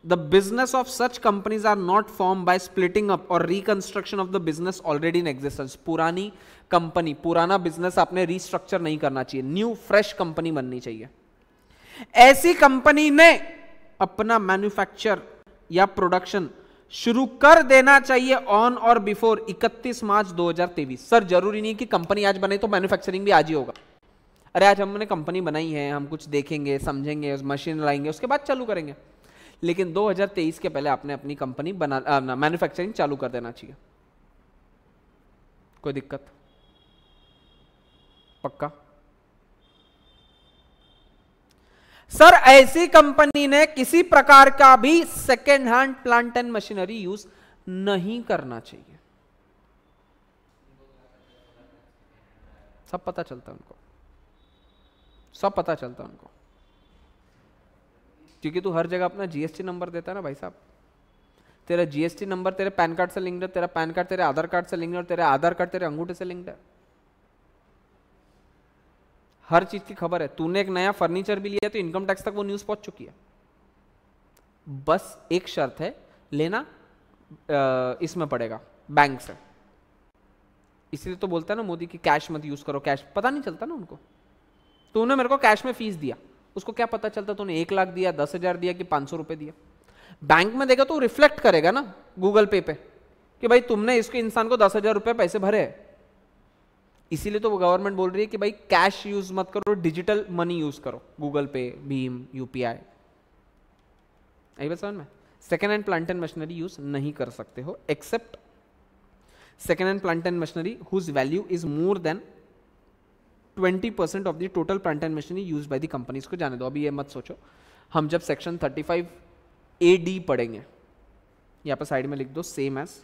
the business of such companies are not formed by splitting up or reconstruction of the business already in existence पुरानी कंपनी पुराना बिजनेस आपने रिस्ट्रक्चर नहीं करना चाहिए न्यू फ्रेश कंपनी बननी चाहिए ऐसी कंपनी ने अपना मैन्युफैक्चर या प्रोडक्शन शुरू कर देना चाहिए ऑन और बिफोर 31 मार्च 2023 सर जरूरी नहीं कि कंपनी आज बने तो मैन्युफैक्चरिंग भी आज ही होगा अरे आज हमने कंपनी बनाई है हम कुछ देखेंगे समझेंगे मशीन लाएंगे उसके बाद चालू करेंगे लेकिन 2023 के पहले आपने अपनी कंपनी बना मैन्युफैक्चरिंग चालू कर देना चाहिए कोई दिक्कत पक्का सर ऐसी कंपनी ने किसी प्रकार का भी second hand plant and machinery use नहीं करना चाहिए सब पता चलता उनको सब पता चलता है उनको क्योंकि तू हर जगह अपना जीएसटी नंबर देता है ना भाई साहब तेरा जीएसटी नंबर तेरे पैन कार्ड से लिंक्ड है तेरा पैन कार्ड तेरे आधार कार्ड से लिंक्ड है और तेरे आधार कार्ड तेरे अंगूठे से लिंक्ड है हर चीज की खबर है तूने एक नया फर्नीचर भी लिया तो इनकम टैक्स तक वो न्यूज पहुंच चुकी है बस एक शर्त है लेना इसमें पड़ेगा बैंक से इसलिए तो बोलता है ना मोदी कि कैश मत यूज करो कैश पता नहीं चलता ना उनको तूने मेरे को कैश में फीस दिया उसको क्या पता चलता तूने एक लाख दिया दस हजार दिया कि पांच सौ रुपए दिया बैंक में देगा तो रिफ्लेक्ट करेगा ना गूगल पे पे कि भाई तुमने इसके इंसान को दस हजार रुपये पैसे भरे इसीलिए तो वो गवर्नमेंट बोल रही है कि भाई कैश यूज मत करो डिजिटल मनी यूज करो गूगल पे भीम यूपीआई आई बात समझ में second hand plant and machinery use नहीं कर सकते हो except second hand plant and machinery whose value is more than twenty percent of the total plant and machinery use by the companies को जाने दो अभी ये मत सोचो हम जब section thirty five A D पढ़ेंगे यहाँ पर साइड में लिख दो same as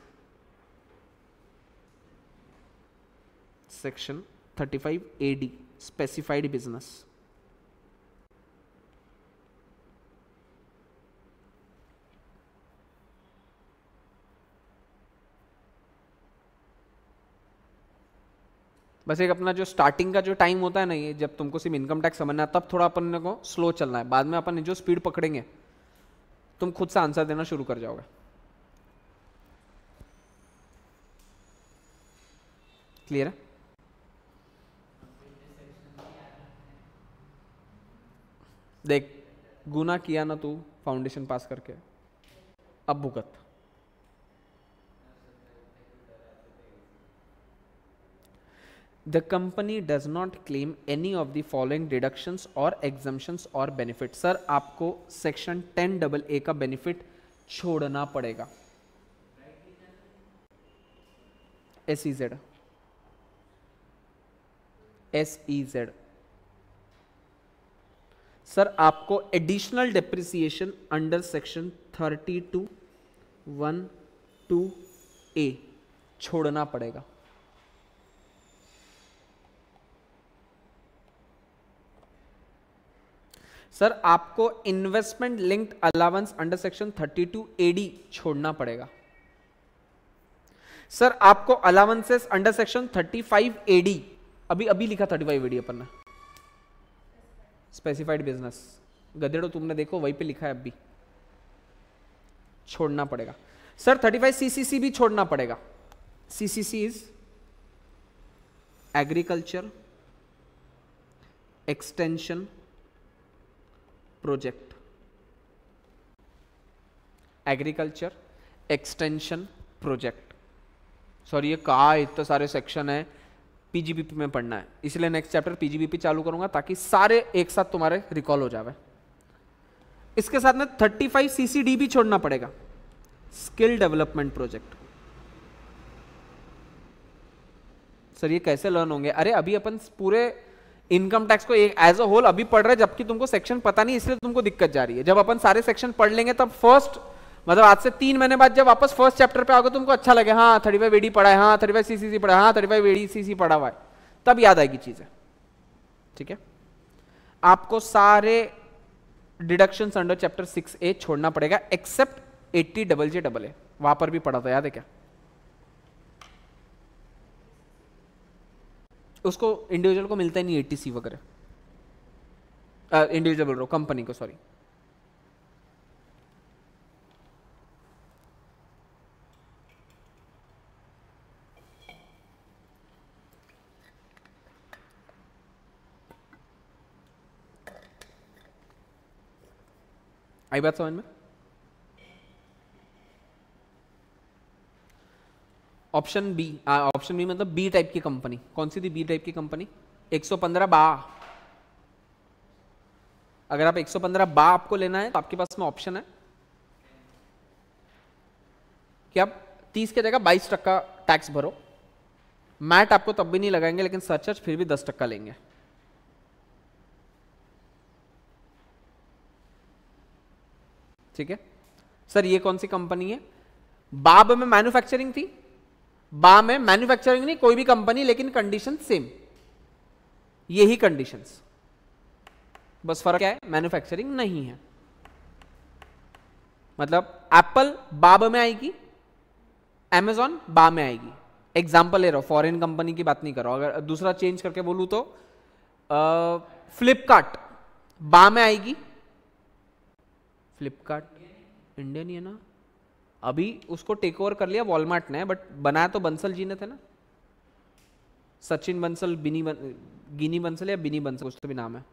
section thirty five A D specified business बस एक अपना जो स्टार्टिंग का जो टाइम होता है ना ये जब तुमको सिर्फ इनकम टैक्स समझना है तब थोड़ा अपन को स्लो चलना है बाद में अपन जो स्पीड पकड़ेंगे तुम खुद से आंसर देना शुरू कर जाओगे क्लियर है देख गुना किया ना तू फाउंडेशन पास करके अब भुगत the company does not claim any of the following deductions और exemptions और benefit सर आपको section 10 डबल ए का benefit छोड़ना पड़ेगा S E Z S E Z sir आपको additional depreciation under section thirty two one two A छोड़ना पड़ेगा सर आपको investment linked allowance under section 32 AD छोड़ना पड़ेगा सर आपको अलावेंसेस अंडर सेक्शन 35 एडी अभी अभी लिखा 35 एडी अपन ने स्पेसिफाइड बिजनेस गधेड़ो तुमने देखो वहीं पे लिखा है अभी छोड़ना पड़ेगा सर 35 सीसीसी भी छोड़ना पड़ेगा CCC is agriculture extension project agriculture extension project sorry ये कहा इतने सारे सेक्शन है पीजीबीपी में पढ़ना है इसलिए नेक्स्ट चैप्टर पीजीबीपी चालू करूंगा ताकि सारे एक साथ तुम्हारे रिकॉल हो जावे इसके साथ में 35 सीसीडी भी छोड़ना पड़ेगा स्किल डेवलपमेंट प्रोजेक्ट सर ये कैसे लर्न होंगे अरे अभी अपन पूरे इनकम टैक्स को एक एज अ होल अभी पढ़ रहे जबकि तुमको सेक्शन पता नहीं इसलिए तुमको दिक्कत जा रही है जब अपन सारे सेक्शन पढ़ लेंगे तब फर्स्ट मतलब आज से तीन महीने बाद जब वापस फर्स्ट चैप्टर पे आओगे तुमको अच्छा लगे हाँ थर्टी फाइव एडी पढ़ा है हाँ थर्टी फाइव सी सी पढ़ा है हाँ thirty five AD C C पढ़ा हुआ है तब याद आएगी चीज़ें ठीक है आपको सारे deduction under chapter six A छोड़ना पड़ेगा except eighty double J double A वहां पर भी पढ़ा था याद है क्या उसको इंडिविजुअल को मिलता ही नहीं एटीसी वगैरह इंडिविजुअल बोल रहा हूँ कंपनी को सॉरी आई बात समझ में ऑप्शन बी ऑप्शन बी मतलब बी टाइप की कंपनी कौन सी थी बी टाइप की कंपनी 115 बा अगर आप 115 बा आपको लेना है तो आपके पास में ऑप्शन है कि आप 30 के जगह 22 टक्का टैक्स भरो मैट आपको तब भी नहीं लगाएंगे लेकिन सरचार्ज फिर भी 10 टक्का लेंगे ठीक है सर ये कौन सी कंपनी है बाब में मैन्युफैक्चरिंग थी बा में मैन्युफैक्चरिंग नहीं कोई भी कंपनी लेकिन कंडीशन सेम यही कंडीशंस बस फर्क क्या है मैन्युफैक्चरिंग नहीं है मतलब एप्पल बाब में आएगी एमेजॉन बा में आएगी एग्जाम्पल ले रहा हूं फॉरिन कंपनी की बात नहीं कर रहा अगर दूसरा चेंज करके बोलू तो फ्लिपकार्ट बा में आएगी फ्लिपकार्ट इंडियन ही है ना अभी उसको टेक ओवर कर लिया वॉलमार्ट ने बट बनाया तो बंसल जी ने थे ना सचिन बंसल बिनी बन गिनी बंसल या बिनी बंसल उसका तो भी नाम है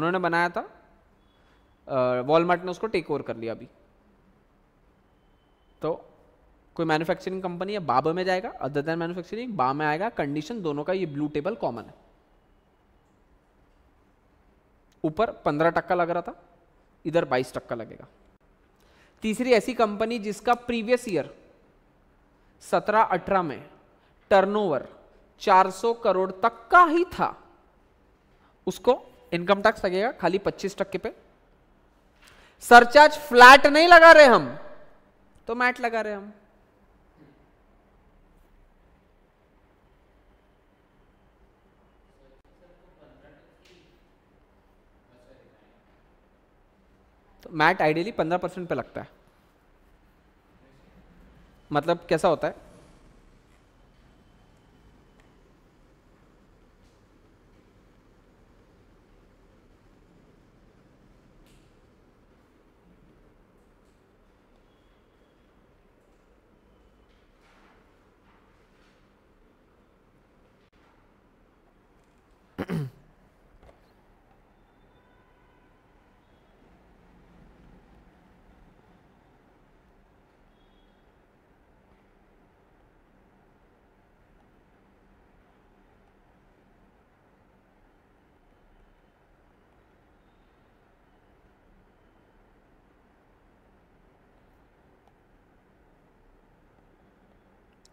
उन्होंने बनाया था वॉलमार्ट ने उसको टेक ओवर कर लिया अभी तो कोई मैन्युफैक्चरिंग कंपनी या बाबा में जाएगा अदर देन मैन्युफैक्चरिंग बा में आएगा कंडीशन दोनों का ये ब्लू टेबल कॉमन है ऊपर पंद्रह टक्का लग रहा था इधर बाईस टक्का लगेगा तीसरी ऐसी कंपनी जिसका प्रीवियस ईयर सत्रह अठारह में टर्नओवर 400 करोड़ तक का ही था उसको इनकम टैक्स लगेगा खाली 25 टक्के पे सरचार्ज फ्लैट नहीं लगा रहे हम तो मैट लगा रहे हम मैट आइडियली पंद्रह परसेंट पर लगता है मतलब कैसा होता है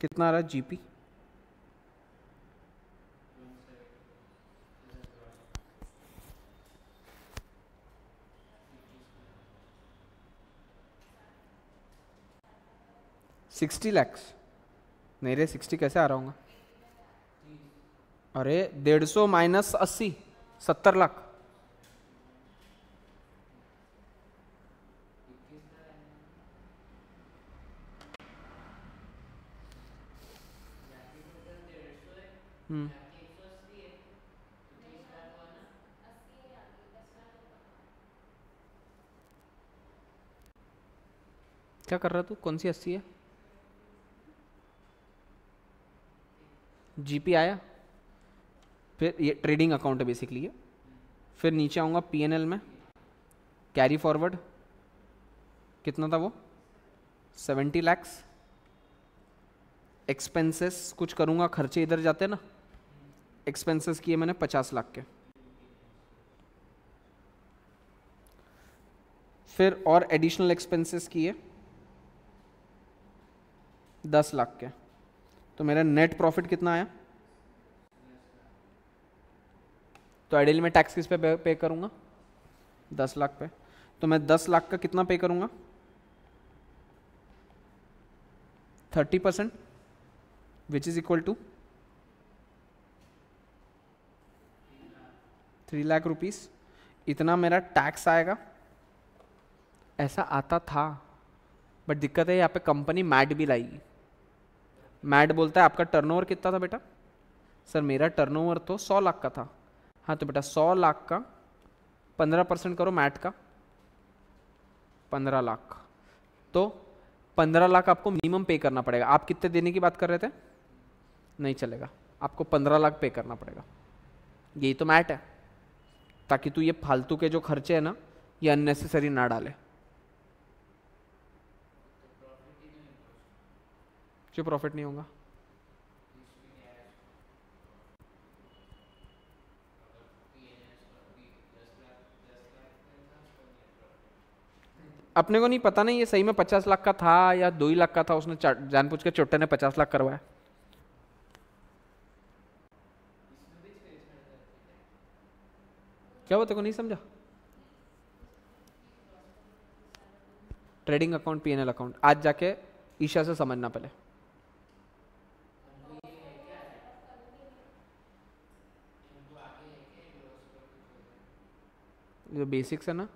कितना आ रहा है जीपी सिक्सटी लैक्स नहीं रे सिक्सटी कैसे आ रहा हूँ अरे डेढ़ सौ माइनस अस्सी सत्तर लाख क्या कर रहा तू कौन सी अस्सी है जीपी आया फिर ये ट्रेडिंग अकाउंट है बेसिकली ये फिर नीचे आऊँगा पीएनएल में कैरी फॉरवर्ड कितना था वो सेवेंटी लैक्स एक्सपेंसेस कुछ करूँगा खर्चे इधर जाते ना एक्सपेंसेस किए मैंने पचास लाख के फिर और एडिशनल एक्सपेंसेस किए दस लाख के तो मेरा नेट प्रॉफिट कितना आया तो आइडियली मैं टैक्स किस पे पे, करूंगा करूँगा दस लाख पे तो मैं दस लाख का कितना पे करूंगा thirty percent which is equal to three lakh rupees इतना मेरा टैक्स आएगा ऐसा आता था बट दिक्कत है यहाँ पे कंपनी मैट भी लाएगी मैट बोलता है आपका टर्नओवर कितना था बेटा सर मेरा टर्नओवर तो सौ लाख का था हाँ तो बेटा सौ लाख का पंद्रह परसेंट करो मैट का पंद्रह लाख तो पंद्रह लाख आपको मिनिमम पे करना पड़ेगा आप कितने देने की बात कर रहे थे नहीं चलेगा आपको पंद्रह लाख पे करना पड़ेगा यही तो मैट है ताकि तू ये फालतू के जो खर्चे हैं ना ये अननेसेसरी ना डाले जो प्रॉफिट नहीं होगा अपने को नहीं पता नहीं ये सही में पचास लाख का था या दो ही लाख का था उसने जानबूझ के चोटे ने पचास लाख करवाया क्या हुआ तेको नहीं समझा ट्रेडिंग अकाउंट पीएनएल अकाउंट आज जाके ईशा से समझना पहले जो बेसिक्स है ना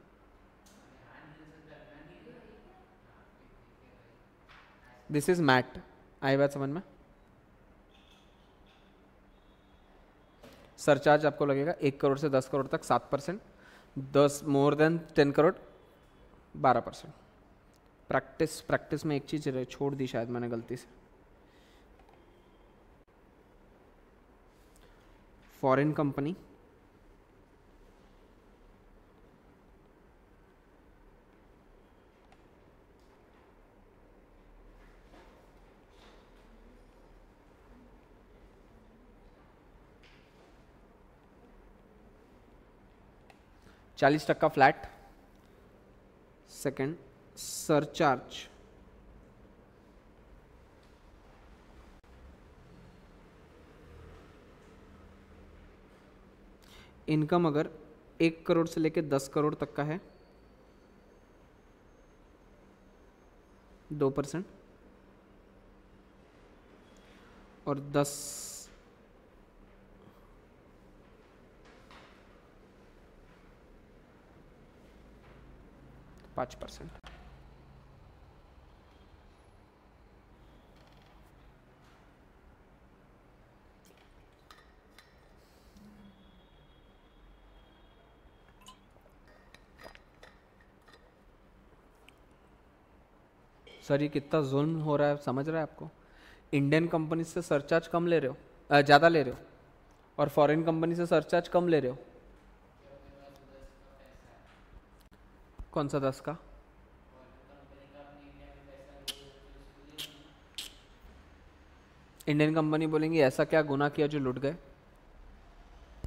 दिस इज मैट आई बात समझ में सरचार्ज आपको लगेगा एक करोड़ से दस करोड़ तक सात परसेंट दस मोर देन टेन करोड़ बारह परसेंट प्रैक्टिस प्रैक्टिस में एक चीज़ छोड़ दी शायद मैंने गलती से फॉरेन कंपनी चालीस टक्का फ्लैट सेकेंड सरचार्ज इनकम अगर एक करोड़ से लेकर दस करोड़ तक का है दो परसेंट और दस पाँच परसेंट सर ये कितना जुल्म हो रहा है समझ रहा है आपको इंडियन कंपनी से सरचार्ज कम ले रहे हो ज़्यादा ले रहे हो और फॉरेन कंपनी से सरचार्ज कम ले रहे हो कौन सा दस का इंडियन कंपनी बोलेंगी ऐसा क्या गुना किया जो लूट गए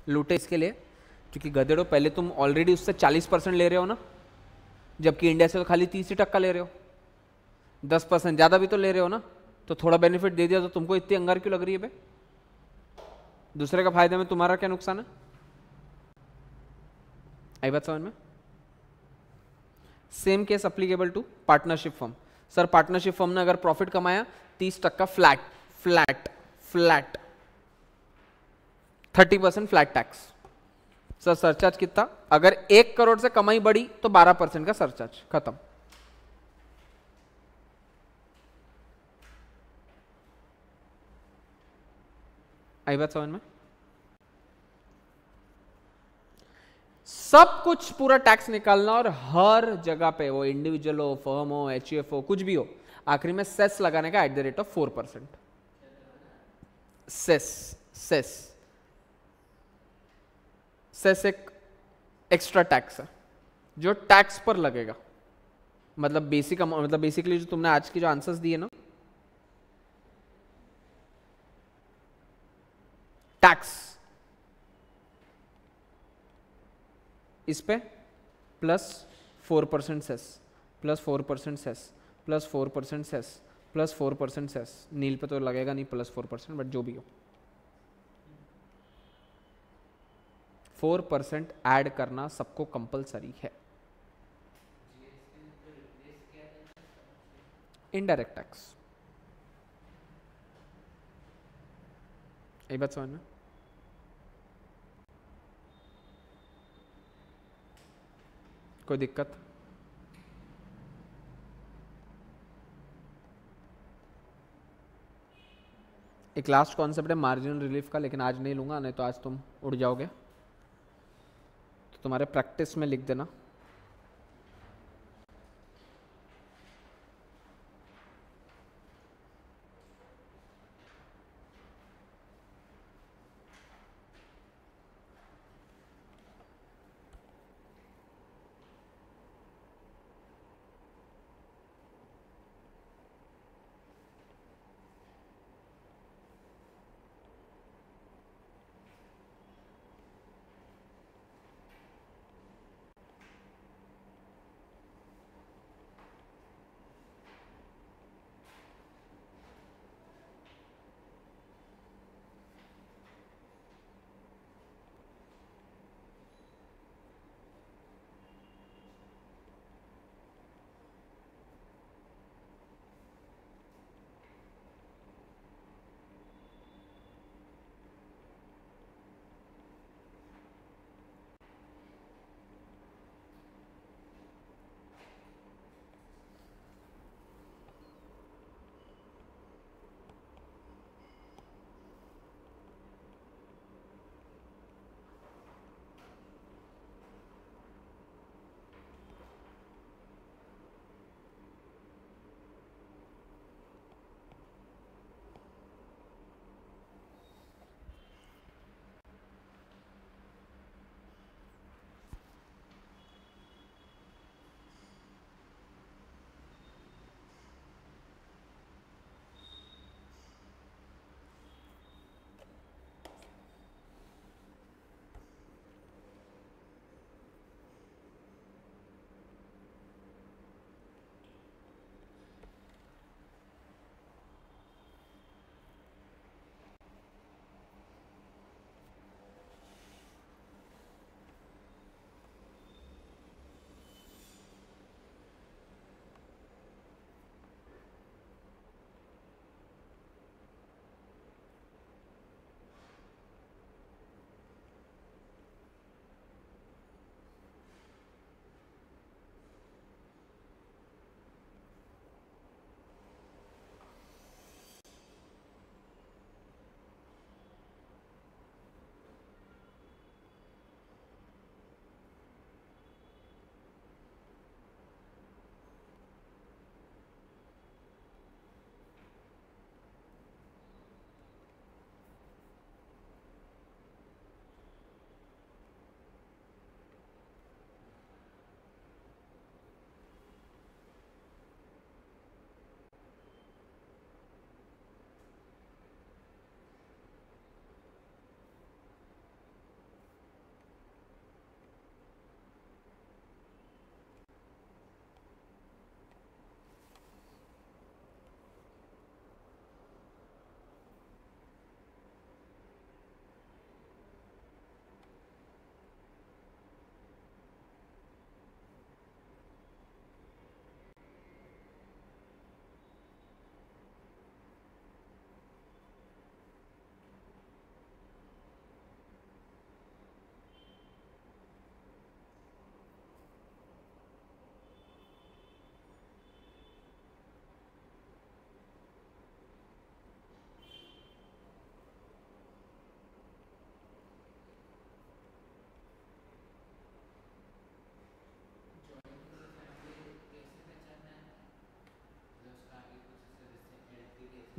लूटे इसके लिए क्योंकि गधेड़ो पहले तुम ऑलरेडी उससे 40 परसेंट ले रहे हो ना जबकि इंडिया से तो खाली तीस ही टक्का ले रहे हो 10 परसेंट ज़्यादा भी तो ले रहे हो ना तो थोड़ा बेनिफिट दे दिया तो तुमको इतनी अंगार क्यों लग रही है भाई दूसरे का फायदे में तुम्हारा क्या नुकसान है आई बात समझ में same case applicable to partnership firm sir partnership firm ने अगर प्रॉफिट कमाया तीस टक्का flat flat flat thirty percent flat tax sir surcharge कितना अगर एक करोड़ से कमाई बढ़ी तो बारह परसेंट का सरचार्ज खत्म आई बात समझ में सब कुछ पूरा टैक्स निकालना और हर जगह पे वो इंडिविजुअल हो फर्म हो एच हो कुछ भी हो आखिरी में सेस लगाने का at the rate of four percent cess cess cess एक एक्स्ट्रा टैक्स है जो टैक्स पर लगेगा मतलब बेसिक मतलब बेसिकली जो तुमने आज की जो आंसर्स दिए ना टैक्स इस पर plus four percent cess plus four percent cess plus four percent cess plus four percent cess nil पे तो लगेगा नहीं प्लस फोर परसेंट बट जो भी हो फोर परसेंट ऐड करना सबको कंपलसरी है इनडायरेक्ट टैक्स यही बात समझना में कोई दिक्कत एक लास्ट कॉन्सेप्ट है मार्जिनल रिलीफ का लेकिन आज नहीं लूंगा नहीं तो आज तुम उड़ जाओगे तो तुम्हारे प्रैक्टिस में लिख देना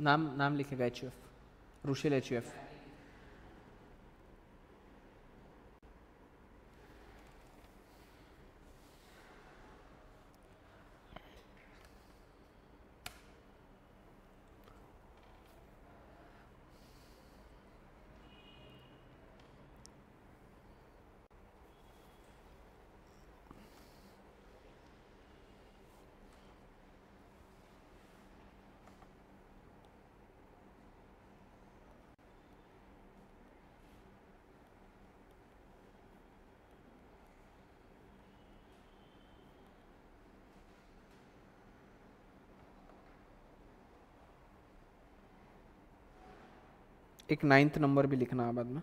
नाम नाम लिखेगा एच यू एफ रुशेल एच यू एफ एक नाइन्थ नंबर भी लिखना है बाद में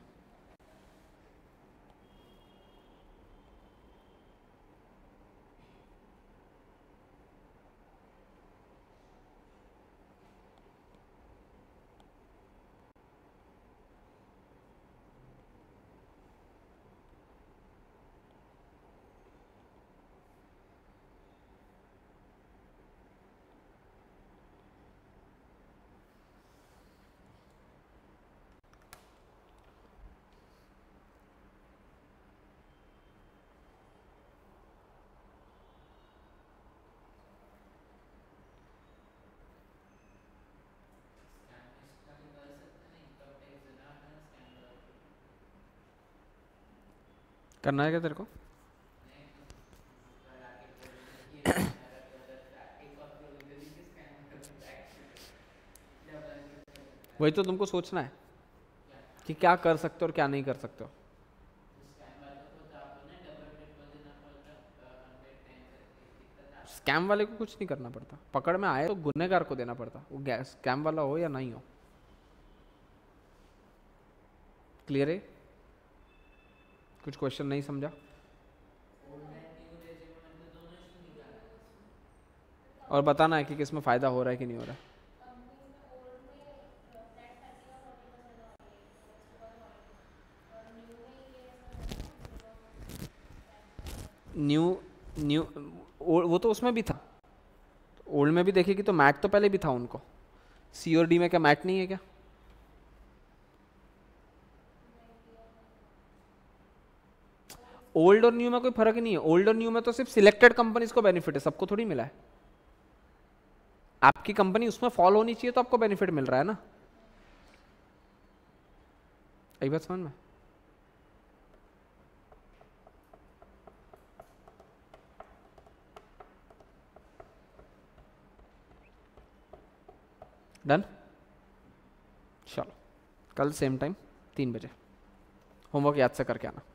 करना है क्या तेरे को वही तो तुमको सोचना है कि क्या कर सकते हो और क्या नहीं कर सकते हो स्कैम वाले को कुछ नहीं करना पड़ता पकड़ में आए तो गुनेगार को देना पड़ता वो स्कैम वाला हो या नहीं हो क्लियर है कुछ क्वेश्चन नहीं समझा और बताना है कि किस में फ़ायदा हो रहा है कि नहीं हो रहा है न्यू न्यू वो तो उसमें भी था ओल्ड में भी देखेगी तो मैट तो पहले भी था उनको सी और डी में क्या मैट नहीं है क्या ओल्ड और न्यू में कोई फर्क नहीं है ओल्ड और न्यू में तो सिर्फ सिलेक्टेड कंपनीज को बेनिफिट है सबको थोड़ी मिला है आपकी कंपनी उसमें फॉल होनी चाहिए तो आपको बेनिफिट मिल रहा है ना आई बात समझ में डन चलो कल सेम टाइम तीन बजे होमवर्क याद से करके आना